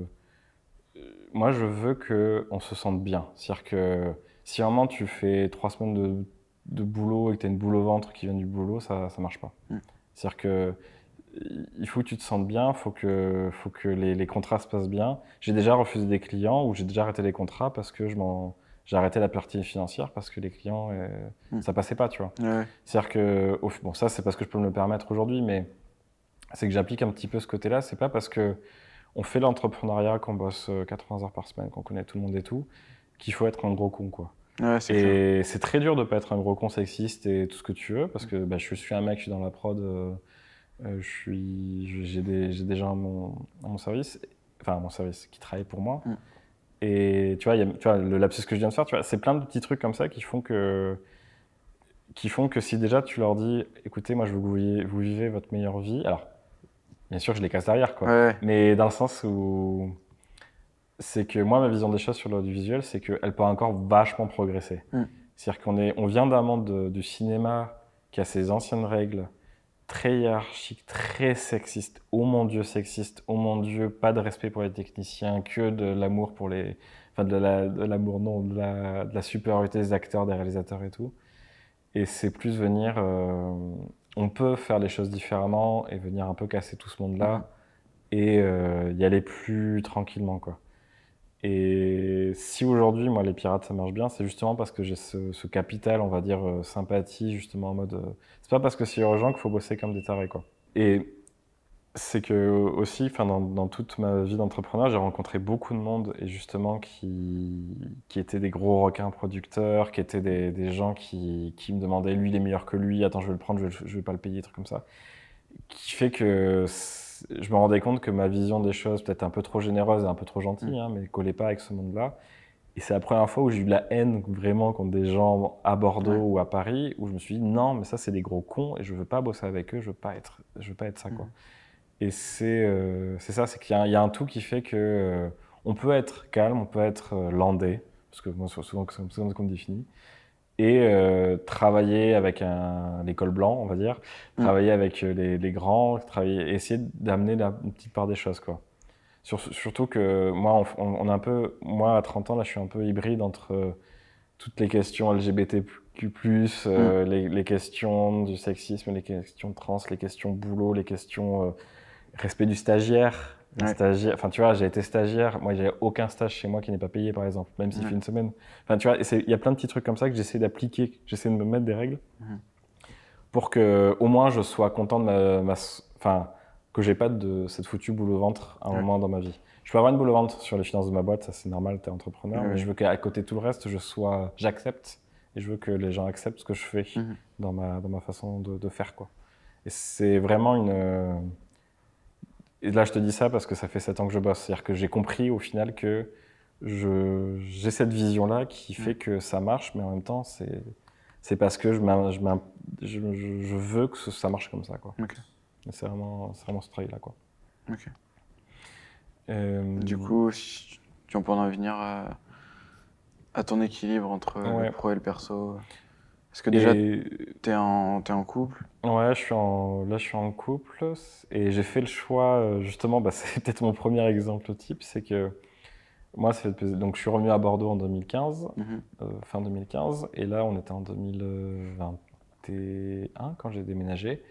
moi, je veux qu'on se sente bien. C'est-à-dire que si moment tu fais trois semaines de, boulot et que tu as une boule au ventre qui vient du boulot, ça ne marche pas. Mm. C'est-à-dire que il faut que tu te sentes bien, il faut que, faut que les, contrats se passent bien. J'ai déjà refusé des clients ou j'ai déjà arrêté les contrats parce que j'ai arrêté la partie financière parce que les clients, euh, mm. ça passait pas, tu vois. C'est-à-dire que, bon, ça, c'est parce que je peux me le permettre aujourd'hui, mais c'est que j'applique un petit peu ce côté-là. C'est pas parce que on fait l'entrepreneuriat, qu'on bosse 80 euh, heures par semaine, qu'on connaît tout le monde et tout, qu'il faut être un gros con, quoi. et c'est très dur de pas être un gros con sexiste et tout ce que tu veux, parce que bah, je suis un mec, je suis dans la prod, euh, euh, je suis, j'ai des, gens à mon, service, enfin à mon service, qui travaille pour moi. Mm. Et tu vois, tu le lapsus que je viens de faire, tu vois, c'est plein de petits trucs comme ça qui font que, si déjà tu leur dis, écoutez, moi je veux que vous, vous vivez votre meilleure vie, alors bien sûr, je les casse derrière, quoi. Mais dans le sens où. C'est que moi, ma vision des choses sur l'audiovisuel, c'est qu'elle peut encore vachement progresser. Mm. C'est-à-dire qu'on est, on vient d'un monde du cinéma qui a ses anciennes règles, très hiérarchique, très sexiste. Oh mon Dieu, sexiste. Oh mon Dieu, pas de respect pour les techniciens, que de l'amour pour les. Enfin, de l'amour, non, de la, supériorité des acteurs, des réalisateurs et tout. Et c'est plus venir. Euh, on peut faire les choses différemment et venir un peu casser tout ce monde-là et euh, y aller plus tranquillement, quoi. Et si aujourd'hui, moi, les pirates, ça marche bien, c'est justement parce que j'ai ce, capital, on va dire, euh, sympathie, justement en mode. Euh, c'est pas parce que c'est urgent qu'il faut bosser comme des tarés, quoi c'est que aussi, enfin, dans, toute ma vie d'entrepreneur, j'ai rencontré beaucoup de monde et justement qui, qui étaient des gros requins producteurs, qui étaient des, des gens qui, qui, me demandaient lui il est meilleur que lui, attends je vais le prendre, je, je vais pas le payer, trucs comme ça, qui fait que je me rendais compte que ma vision des choses peut-être un peu trop généreuse et un peu trop gentille, mm. hein, mais collait pas avec ce monde-là. Et c'est la première fois où j'ai eu de la haine vraiment contre des gens à Bordeaux ou à Paris, où je me suis dit non mais ça c'est des gros cons et je veux pas bosser avec eux, je veux pas être, je veux pas être ça quoi. Mm. Et euh, c'est ça, c'est qu'il y, a un tout qui fait que euh, on peut être calme, on peut être euh, landé, parce que moi, souvent, c'est comme qu'on me définit, et travailler avec l'école blanc, on va dire, mm. travailler avec les, grands, travailler, essayer d'amener la une petite part des choses, quoi. surtout que moi, on, un peu, moi à 30 ans, là, je suis un peu hybride entre toutes les questions LGBTQ+, mm. les, les, questions du sexisme, les questions trans, les questions boulot, les questions respect du stagiaire. stagiaire enfin, tu vois, j'ai été stagiaire. Moi, j'ai aucun stage chez moi qui n'est pas payé, par exemple, même si c'est fait une semaine. Enfin, tu vois, il y a plein de petits trucs comme ça que j'essaie d'appliquer. J'essaie de me mettre des règles mhm. pour que, au moins, je sois content de ma. enfin, que j'ai pas de cette foutue boule au ventre à un moment dans ma vie. Je peux avoir une boule au ventre sur les finances de ma boîte, ça c'est normal, t'es es entrepreneur, mais je veux qu'à côté de tout le reste, je sois, j'accepte et je veux que les gens acceptent ce que je fais mhm. dans, ma, dans ma façon de, de faire. Quoi. Et c'est vraiment une et là, je te dis ça parce que ça fait 7 ans que je bosse. C'est-à-dire que j'ai compris au final que j'ai cette vision-là qui mm. fait que ça marche, mais en même temps, c'est parce que je, je, veux que ça marche comme ça. Quoi. C'est vraiment, vraiment ce travail-là. Quoi. Euh, du coup, tu en peux en venir à, ton équilibre entre le pro et le perso est-ce que déjà, tu en, es en couple Ouais, en, là je suis en couple et j'ai fait le choix, euh, justement, bah, c'est peut-être mon premier exemple type, c'est que moi, ça donc je suis revenu à Bordeaux en 2015, mhm. euh, fin 2015, et là on était en 2021 quand j'ai déménagé.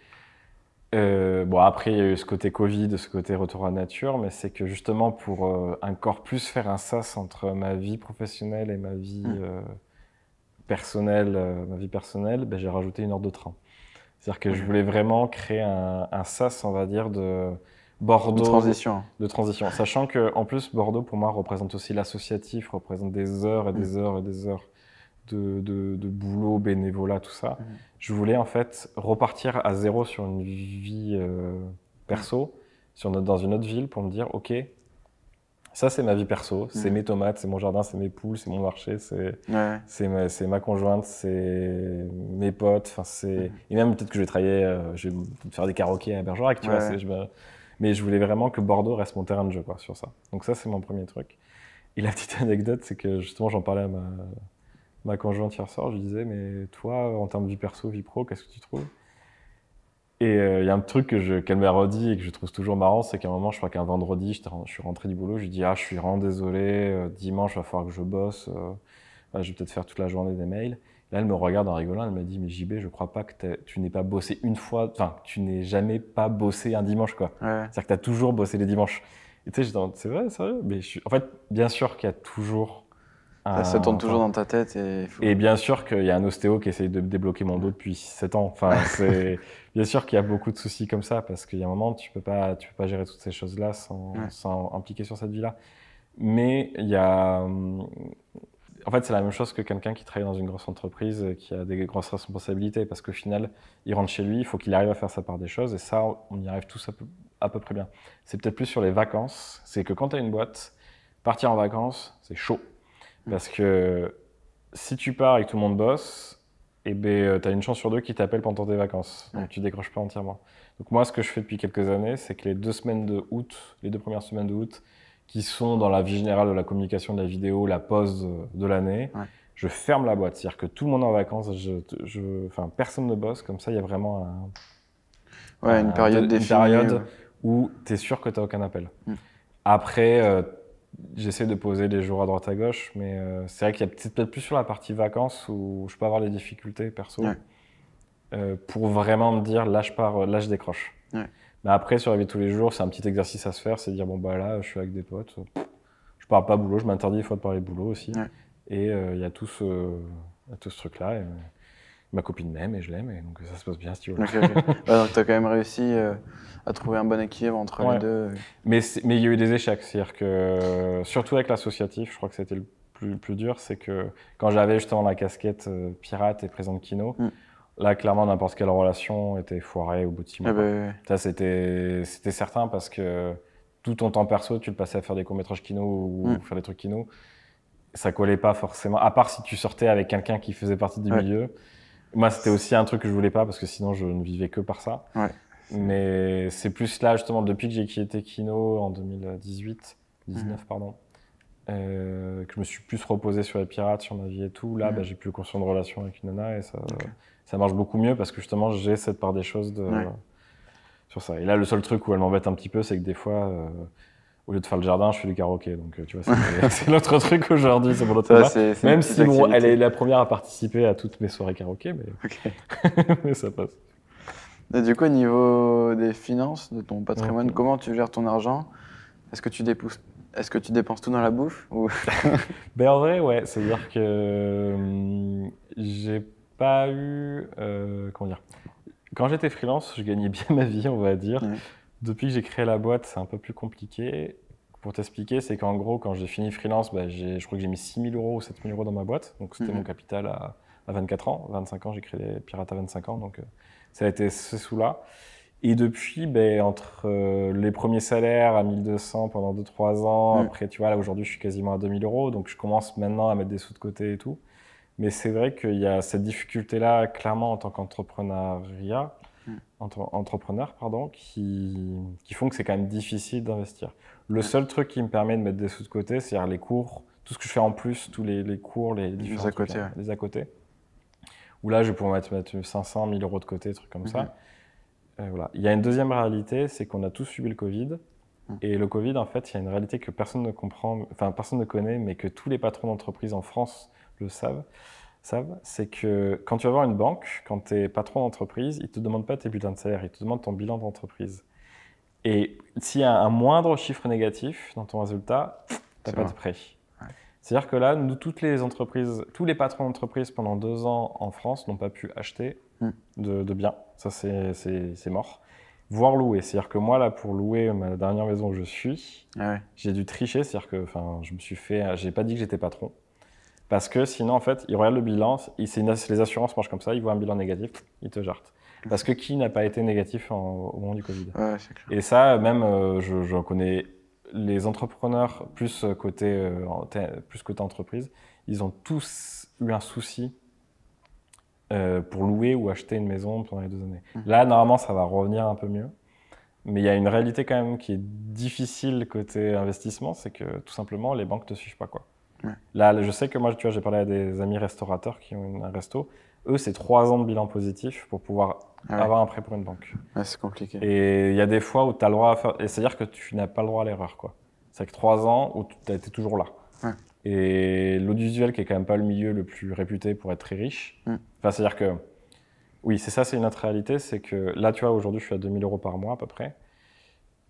Euh, bon, après, il y a eu ce côté Covid, ce côté retour à nature, mais c'est que justement pour encore plus faire un sas entre ma vie professionnelle et ma vie. Mhm personnelle, euh, ma vie personnelle, ben, j'ai rajouté une heure de train. C'est-à-dire que je voulais vraiment créer un, sas, on va dire, de Bordeaux. De transition. De transition. Sachant que, en plus, Bordeaux, pour moi, représente aussi l'associatif, représente des heures et des mm. heures et des heures de, boulot, bénévolat, tout ça. Mm. Je voulais, en fait, repartir à zéro sur une vie euh, perso, sur, dans une autre ville, pour me dire, OK, ça, c'est ma vie perso. C'est mm. mes tomates, c'est mon jardin, c'est mes poules, c'est mon marché, c'est c'est ma, ma, conjointe, c'est mes potes. Enfin, c'est mm. et même peut-être que je vais travailler, euh, je vais faire des karaokés à Bergerac, tu vois. Mais je voulais vraiment que Bordeaux reste mon terrain de jeu, quoi, sur ça. Donc ça, c'est mon premier truc. Et la petite anecdote, c'est que justement, j'en parlais à ma ma conjointe hier soir. Je lui disais, mais toi, en termes de vie perso, vie pro, qu'est-ce que tu trouves et il euh, y a un truc que je, qu'elle m'a redit et que je trouve toujours marrant, c'est qu'à un moment, je crois qu'un vendredi, je, suis rentré du boulot, je lui dis ah je suis vraiment désolé, euh, dimanche va falloir que je bosse, euh, je vais peut-être faire toute la journée des mails. Là, elle me regarde en rigolant, elle m'a dit, mais JB, je crois pas que tu n'es pas bossé une fois, enfin, tu n'es jamais pas bossé un dimanche, quoi. C'est-à-dire que tu as toujours bossé les dimanches. Et tu sais, dis « c'est vrai, sérieux Mais je suis... en fait, bien sûr qu'il y a toujours ça, ça euh, tourne toujours dans ta tête. Et, bien sûr qu'il y a un ostéo qui essaye de débloquer mon dos depuis 7 ans. Enfin, bien sûr qu'il y a beaucoup de soucis comme ça parce qu'il y a un moment, tu ne peux, pas, tu peux pas gérer toutes ces choses-là sans, impliquer sur cette vie-là. Mais il y a. Hum, en fait, c'est la même chose que quelqu'un qui travaille dans une grosse entreprise, qui a des grosses responsabilités, parce qu'au final, il rentre chez lui, il faut qu'il arrive à faire sa part des choses, et ça, on y arrive tous à peu, à peu près bien. C'est peut-être plus sur les vacances, c'est que quand tu as une boîte, partir en vacances, c'est chaud. Parce que si tu pars et que tout le monde bosse, eh ben, euh, tu as une chance sur deux qui t'appelle pendant tes vacances. Donc tu décroches pas entièrement. Donc moi, ce que je fais depuis quelques années, c'est que les deux semaines de août, les deux premières semaines de août, qui sont dans la vie générale de la communication, de la vidéo, la pause euh, de l'année, je ferme la boîte. C'est-à-dire que tout le monde est en vacances, je, enfin, personne ne bosse. Comme ça, il y a vraiment une période, où tu es sûr que tu n'as aucun appel. Mm. Après, euh, j'essaie de poser les jours à droite à gauche, mais euh, c'est vrai qu'il y a peut-être plus sur la partie vacances où je peux avoir des difficultés perso euh, pour vraiment me dire là je décroche. Mais après, sur la vie de tous les jours, c'est un petit exercice à se faire c'est de dire bon, bah là je suis avec des potes, je parle pas boulot, je m'interdis des fois de parler boulot aussi. Et euh, il y a tout ce, ce truc-là ma copine m'aime et je l'aime, et donc euh, ça se passe bien si tu veux. donc tu as quand même réussi euh, à trouver un bon équilibre entre les deux. Mais, mais il y a eu des échecs, c'est-à-dire que, euh, surtout avec l'associatif, je crois que c'était le plus, plus dur, c'est que quand j'avais justement la casquette pirate et de kino, mm. là clairement n'importe quelle relation était foirée au bout de six ah mois. Bah ça c'était certain parce que tout ton temps perso, tu le passais à faire des courts-métrages kino ou mm. faire des trucs kino. Ça collait pas forcément, à part si tu sortais avec quelqu'un qui faisait partie du milieu moi, c'était aussi un truc que je voulais pas parce que sinon, je ne vivais que par ça. Mais c'est plus là, justement, depuis que j'ai quitté Kino en 2018, 19, mhm. pardon, euh, que je me suis plus reposé sur les pirates, sur ma vie et tout. Là, bah, j'ai plus conscience de relation avec une nana et ça, marche beaucoup mieux parce que justement, j'ai cette part des choses de, sur ça. Et là, le seul truc où elle m'embête un petit peu, c'est que des fois, euh, au lieu de faire le jardin, je fais du karaoké. Donc, euh, tu vois, c'est l'autre truc aujourd'hui, c'est Même si elle est la première à participer à toutes mes soirées karaoké, mais, ça passe. du coup, au niveau des finances, de ton patrimoine, comment tu gères ton argent Est-ce que tu est-ce que tu dépenses tout dans la bouffe ben en vrai, ouais. C'est-à-dire que hum, j'ai pas eu. Euh, comment dire Quand j'étais freelance, je gagnais bien ma vie, on va dire. Depuis que j'ai créé la boîte, c'est un peu plus compliqué. Pour t'expliquer, c'est qu'en gros, quand j'ai fini freelance, bah, je crois que j'ai mis 6 000 euros ou 7 000 euros dans ma boîte. Donc c'était mon mhm. capital à, 24 ans. 25 ans, j'ai créé les Pirates à 25 ans. Donc euh, ça a été ce sous-là. Et depuis, bah, entre euh, les premiers salaires à 1200 pendant 2-3 ans, mhm. après, tu vois, là aujourd'hui, je suis quasiment à 2000 euros, donc je commence maintenant à mettre des sous de côté et tout. Mais c'est vrai qu'il y a cette difficulté-là, clairement, en tant qu'entrepreneuriat, Hmm. entrepreneurs pardon, qui, font que c'est quand même difficile d'investir. Le seul truc qui me permet de mettre des sous de côté, cest les cours, tout ce que je fais en plus, tous les, cours, les différents les à, côté, les à côté. Où là, je pourrais mettre, 500, 1000 euros de côté, trucs comme ça. Mhm. Euh, voilà. Il y a une deuxième réalité, c'est qu'on a tous subi le Covid. Hmm. Et le Covid, en fait, il y a une réalité que personne ne comprend, enfin personne ne connaît, mais que tous les patrons d'entreprise en France le savent c'est que quand tu vas voir une banque, quand tu es patron d'entreprise, ils ne te demandent pas tes bulletins de salaire, ils te demandent ton bilan d'entreprise. Et s'il y a un moindre chiffre négatif dans ton résultat, tu n'as pas de prêt. C'est-à-dire que là, nous, toutes les entreprises, tous les patrons d'entreprise pendant deux ans en France n'ont pas pu acheter hmm. de, biens. Ça, c'est mort. Voire louer. C'est-à-dire que moi, là, pour louer ma dernière maison où je suis, ah j'ai dû tricher. C'est-à-dire que je me suis fait. J'ai pas dit que j'étais patron. Parce que sinon, en fait, ils regardent le bilan, les assurances marchent comme ça, ils voient un bilan négatif, ils te jartent. Parce que qui n'a pas été négatif au moment du Covid Et ça, même, euh, je, connais les entrepreneurs, plus côté, euh, plus côté entreprise, ils ont tous eu un souci euh, pour louer ou acheter une maison pendant les deux années. Mmh. Là, normalement, ça va revenir un peu mieux. Mais il y a une réalité quand même qui est difficile côté investissement, c'est que tout simplement, les banques ne te suivent pas. quoi. Là, je sais que moi, tu vois, j'ai parlé à des amis restaurateurs qui ont un resto. Eux, c'est trois ans de bilan positif pour pouvoir ah avoir un prêt pour une banque. c'est compliqué. Et il y a des fois où tu as le droit à faire. C'est-à-dire que tu n'as pas le droit à l'erreur, quoi. C'est que trois ans où tu as été toujours là. Et l'audiovisuel, qui est quand même pas le milieu le plus réputé pour être très riche, mm. enfin, c'est-à-dire que. Oui, c'est ça, c'est une autre réalité. C'est que là, tu vois, aujourd'hui, je suis à 2000 euros par mois à peu près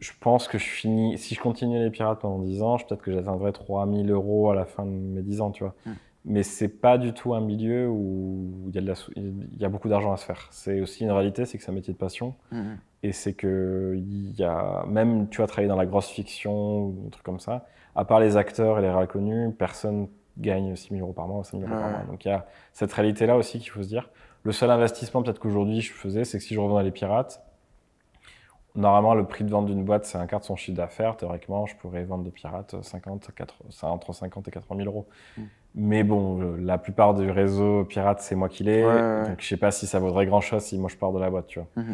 je pense que je finis, si je continue les pirates pendant 10 ans, peut-être que j'atteindrai 3000 euros à la fin de mes 10 ans, tu vois. Hmm. Mais c'est pas du tout un milieu où il y, a, de il beaucoup d'argent à se faire. C'est aussi une réalité, c'est que c'est un métier de passion. Hmm. Et c'est que il y a, même, tu as travaillé dans la grosse fiction ou un truc comme ça, à part les acteurs et les reconnus, personne gagne 6 000 euros par mois ou 5 000 euros par mois. Donc il y a cette réalité-là aussi qu'il faut se dire. Le seul investissement peut-être qu'aujourd'hui je faisais, c'est que si je revenais à les pirates, normalement, le prix de vente d'une boîte, c'est un quart de son chiffre d'affaires. Théoriquement, je pourrais vendre de pirates 50, entre 50 et 80 000 euros. Mm. Mais bon, euh, la plupart du réseau pirate, c'est moi qui l'ai. Je ne Donc, je sais pas si ça vaudrait grand chose si moi je pars de la boîte, tu vois. Mm-hmm.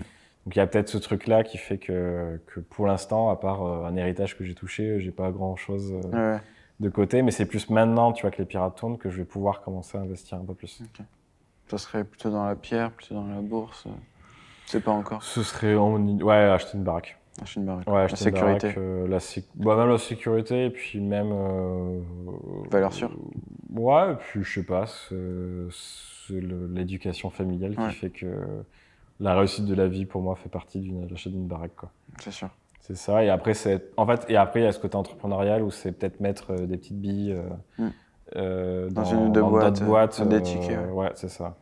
Donc, il y a peut-être ce truc-là qui fait que, que pour l'instant, à part euh, un héritage que j'ai touché, j'ai pas grand chose euh, de côté. Mais c'est plus maintenant, tu vois, que les pirates tournent que je vais pouvoir commencer à investir un peu plus. Ça serait plutôt dans la pierre, plutôt dans la bourse c'est pas encore. Ce serait ouais, acheter une baraque. Acheter une baraque. la sécurité. Baraque, euh, la bah, même la sécurité et puis même. Euh... Valeur sûre. Ouais, et puis je sais pas, c'est l'éducation familiale qui fait que la réussite de la vie pour moi fait partie de l'achat d'une baraque quoi. C'est sûr. C'est ça. Et après, c'est en fait, et après, il y a ce côté entrepreneurial où c'est peut-être mettre euh, des petites billes euh, mm. dans, une boîte deux boîtes, des tickets. ouais c'est ça.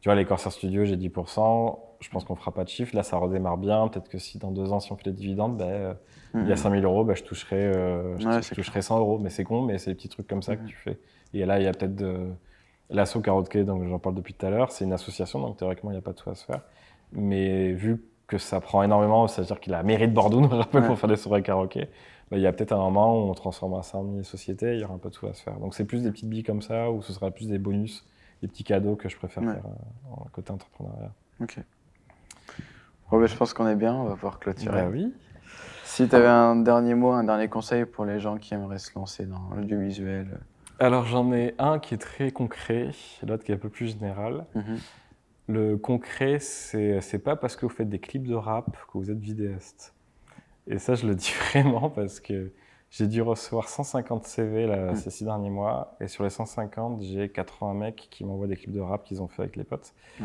Tu vois, les Corsair Studios, j'ai 10%. Je pense qu'on fera pas de chiffre. Là, ça redémarre bien. Peut-être que si dans deux ans, si on fait des dividendes, ben, euh, il y a 5000 mhm. euros, ben, je toucherai, euh, je toucherai 100 euros. Mais c'est con, mais c'est des petits trucs comme ça que mhm. tu fais. Et là, il y a peut-être de... l'asso Carotte donc j'en parle depuis tout à l'heure. C'est une association, donc théoriquement, il n'y a pas de tout à se faire. Mais vu que ça prend énormément, c'est-à-dire qu'il a mérite Bordeaux, ne rappelle, pour faire des soirées karaoké, ben, il y a peut-être un moment où on transformera ça en une société il y aura un peu de tout à se faire. Donc c'est plus des petites billes comme ça, ou ce sera plus des bonus des petits cadeaux que je préfère faire euh, en côté entrepreneuriat. Ok. Ben, je pense qu'on est bien, on va pouvoir clôturer. Bah oui. Si tu avais un dernier mot, un dernier conseil pour les gens qui aimeraient se lancer dans l'audiovisuel euh. Alors j'en ai un qui est très concret, l'autre qui est un peu plus général. Mm-hmm. Le concret, c'est pas parce que vous faites des clips de rap que vous êtes vidéaste. Et ça, je le dis vraiment parce que j'ai dû recevoir 150 CV là, hmm. ces six derniers mois. Et sur les 150, j'ai 80 mecs qui m'envoient des clips de rap qu'ils ont fait avec les potes. Hmm.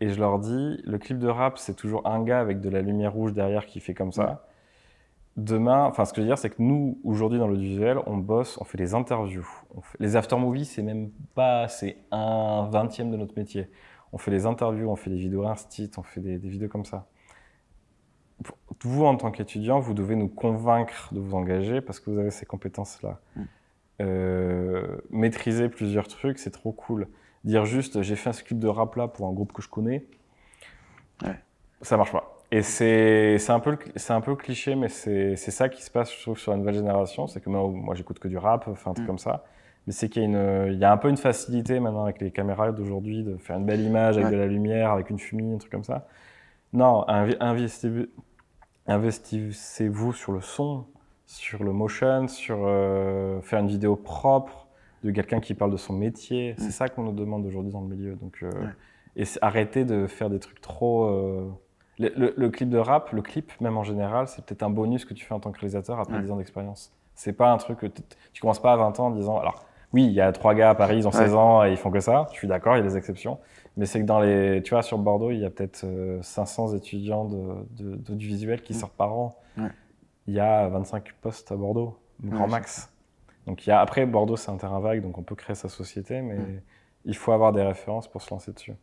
Et je leur dis, le clip de rap, c'est toujours un gars avec de la lumière rouge derrière qui fait comme ça. Demain, enfin, ce que je veux dire, c'est que nous, aujourd'hui, dans l'audiovisuel, on bosse, on fait des interviews. Les after-movies, c'est même pas, c'est un vingtième de notre métier. On fait des interviews, on fait des vidéos instit, on fait des vidéos comme ça vous, en tant qu'étudiant, vous devez nous convaincre de vous engager parce que vous avez ces compétences-là. Mm. Euh, maîtriser plusieurs trucs, c'est trop cool. Dire juste j'ai fait un clip de rap là pour un groupe que je connais, ouais. ça marche pas. Et c'est un, peu, un peu cliché, mais c'est ça qui se passe, je trouve, sur la nouvelle génération. C'est que moi, moi j'écoute que du rap, enfin, un truc mm. comme ça. Mais c'est qu'il y, y, a un peu une facilité maintenant avec les caméras d'aujourd'hui de faire une belle image avec de la lumière, avec une fumée, un truc comme ça. Non, investi investissez-vous sur le son, sur le motion, sur euh, faire une vidéo propre de quelqu'un qui parle de son métier. Mm. C'est ça qu'on nous demande aujourd'hui dans le milieu. Donc, euh, Et arrêtez de faire des trucs trop... Euh, le, clip de rap, le clip même en général, c'est peut-être un bonus que tu fais en tant que réalisateur après 10 ans d'expérience. C'est pas un truc que tu commences pas à 20 ans en disant... Alors, oui, il y a trois gars à Paris, ils ont 16 ans et ils font que ça. Je suis d'accord, il y a des exceptions. Mais c'est que dans les, tu vois, sur Bordeaux, il y a peut-être 500 euh, étudiants d'audiovisuel qui mm. sortent par an. Il y a 25 postes à Bordeaux, grand max. Donc il y a, après, Bordeaux, c'est un terrain vague, donc on peut créer sa société, mais mm. il faut avoir des références pour se lancer dessus.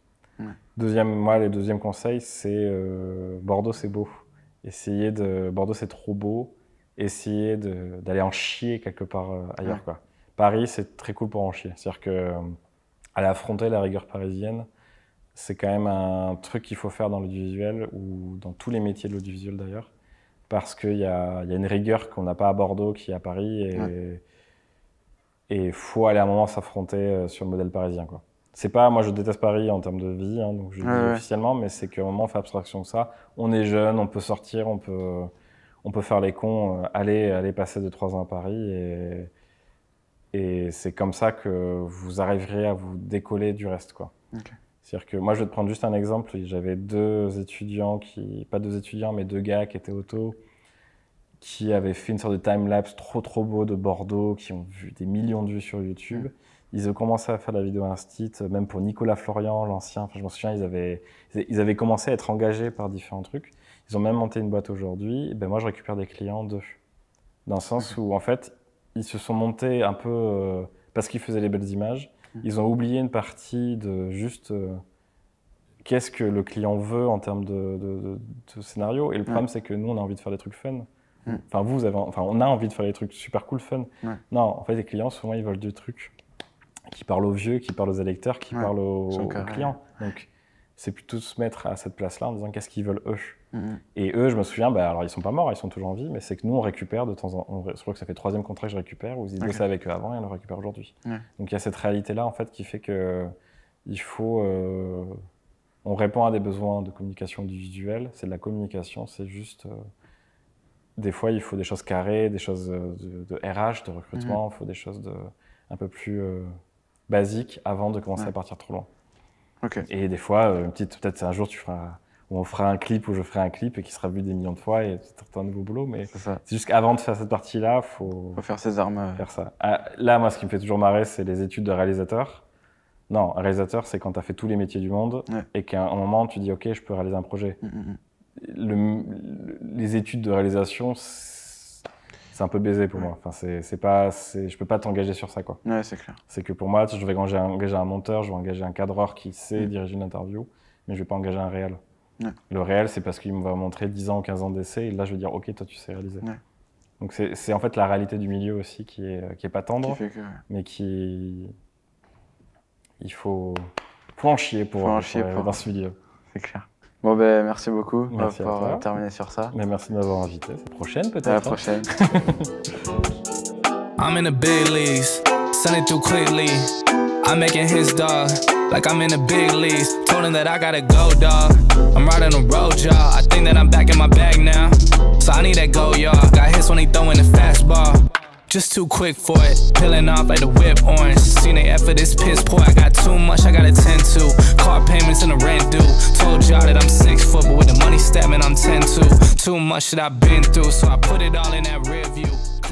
Deuxième, moi, le deuxième conseil, c'est euh, Bordeaux, c'est beau. Essayez de, Bordeaux, c'est trop beau. Essayez d'aller en chier quelque part euh, ailleurs, quoi. Paris, c'est très cool pour en chier. C'est-à-dire que affronter la rigueur parisienne, c'est quand même un truc qu'il faut faire dans l'audiovisuel ou dans tous les métiers de l'audiovisuel d'ailleurs, parce qu'il y, a, une rigueur qu'on n'a pas à Bordeaux, qui est à Paris, et il faut aller à un moment s'affronter euh, sur le modèle parisien. Quoi. C'est pas, moi je déteste Paris en termes de vie, hein, donc je le dis officiellement, mais c'est qu'à moment on fait abstraction de ça. On est jeune, on peut sortir, on peut, on peut faire les cons, euh, aller, aller passer 2-3 ans à Paris et. Et c'est comme ça que vous arriverez à vous décoller du reste. Quoi. C'est-à-dire que moi, je vais te prendre juste un exemple. J'avais deux étudiants qui, pas deux étudiants, mais deux gars qui étaient auto, qui avaient fait une sorte de time-lapse trop trop beau de Bordeaux, qui ont vu des millions de vues sur YouTube. Mm. Ils ont commencé à faire de la vidéo instit, euh, même pour Nicolas Florian, l'ancien. Enfin, je me souviens, ils avaient, ils avaient commencé à être engagés par différents trucs. Ils ont même monté une boîte aujourd'hui. Ben moi, je récupère des clients d'eux. Dans le sens mm. où, en fait, ils se sont montés un peu euh, parce qu'ils faisaient les belles images. Ils ont oublié une partie de juste euh, qu'est-ce que le client veut en termes de, scénario. Et le problème, c'est que nous, on a envie de faire des trucs fun. Mm. Enfin, vous, avez, enfin, on a envie de faire des trucs super cool, fun. Non, en fait, les clients, souvent, ils veulent des trucs qui parlent aux vieux, qui parlent aux électeurs, qui parlent aux, clients c'est plutôt se mettre à cette place-là en disant qu'est-ce qu'ils veulent eux. Mm-hmm. Et eux, je me souviens, bah, alors ils sont pas morts, ils sont toujours en vie, mais c'est que nous, on récupère de temps en temps. Je crois que ça fait troisième contrat que je récupère, où ils okay. avec eux avant et on le récupère aujourd'hui. Donc il y a cette réalité-là, en fait, qui fait que il faut. Euh, on répond à des besoins de communication individuelle, c'est de la communication, c'est juste. Euh, des fois, il faut des choses carrées, des choses euh, de, RH, de recrutement, mm-hmm. il faut des choses de, un peu plus basiques avant de commencer à partir trop loin. Et des fois, euh, une petite, peut-être un jour tu feras, on fera un clip ou je ferai un clip et qui sera vu des millions de fois et tu un nouveau boulot. Mais c'est juste qu'avant de faire cette partie-là, faut, faut faire ses armes. Euh. Faire ça. Ah, là, moi, ce qui me fait toujours marrer, c'est les études de réalisateur. Non, réalisateur, c'est quand tu as fait tous les métiers du monde et qu'à un moment, tu dis, OK, je peux réaliser un projet. Mm, mm, mm. le, les études de réalisation, c'est c'est un peu baisé pour moi. Enfin, c'est pas, je peux pas t'engager sur ça, quoi. c'est clair. C'est que pour moi, je vais engager un, monteur, je vais engager un cadreur qui sait mm. diriger une interview, mais je vais pas engager un réel. Le réel, c'est parce qu'il me va montrer 10 ans ou 15 ans d'essai, et là, je vais dire, ok, toi, tu sais réaliser. Donc c'est en fait la réalité du milieu aussi qui est, qui est pas tendre, mais qui, il faut, faut en chier pour, faut dans ce milieu. C'est clair. Bon, ben, merci beaucoup merci pour terminer sur ça. Mais merci de m'avoir invité. la prochaine, peut-être. À la prochaine. I'm in the big leagues, sending through quickly. I'm making his dog, like I'm in the big leagues. Told him that I gotta go, dog. I'm riding the road, y'all. I think that I'm back in my bag now. So I need that go, y'all. Got hits when he throwing the fastball just too quick for it. Peeling off like the whip orange. Seen the effort, this piss poor. I got too much, I gotta tend to. Car payments and the rent due. Told y'all that I'm six foot, but with the money stabbing, I'm 10 to. Too much that I've been through, so I put it all in that rear view.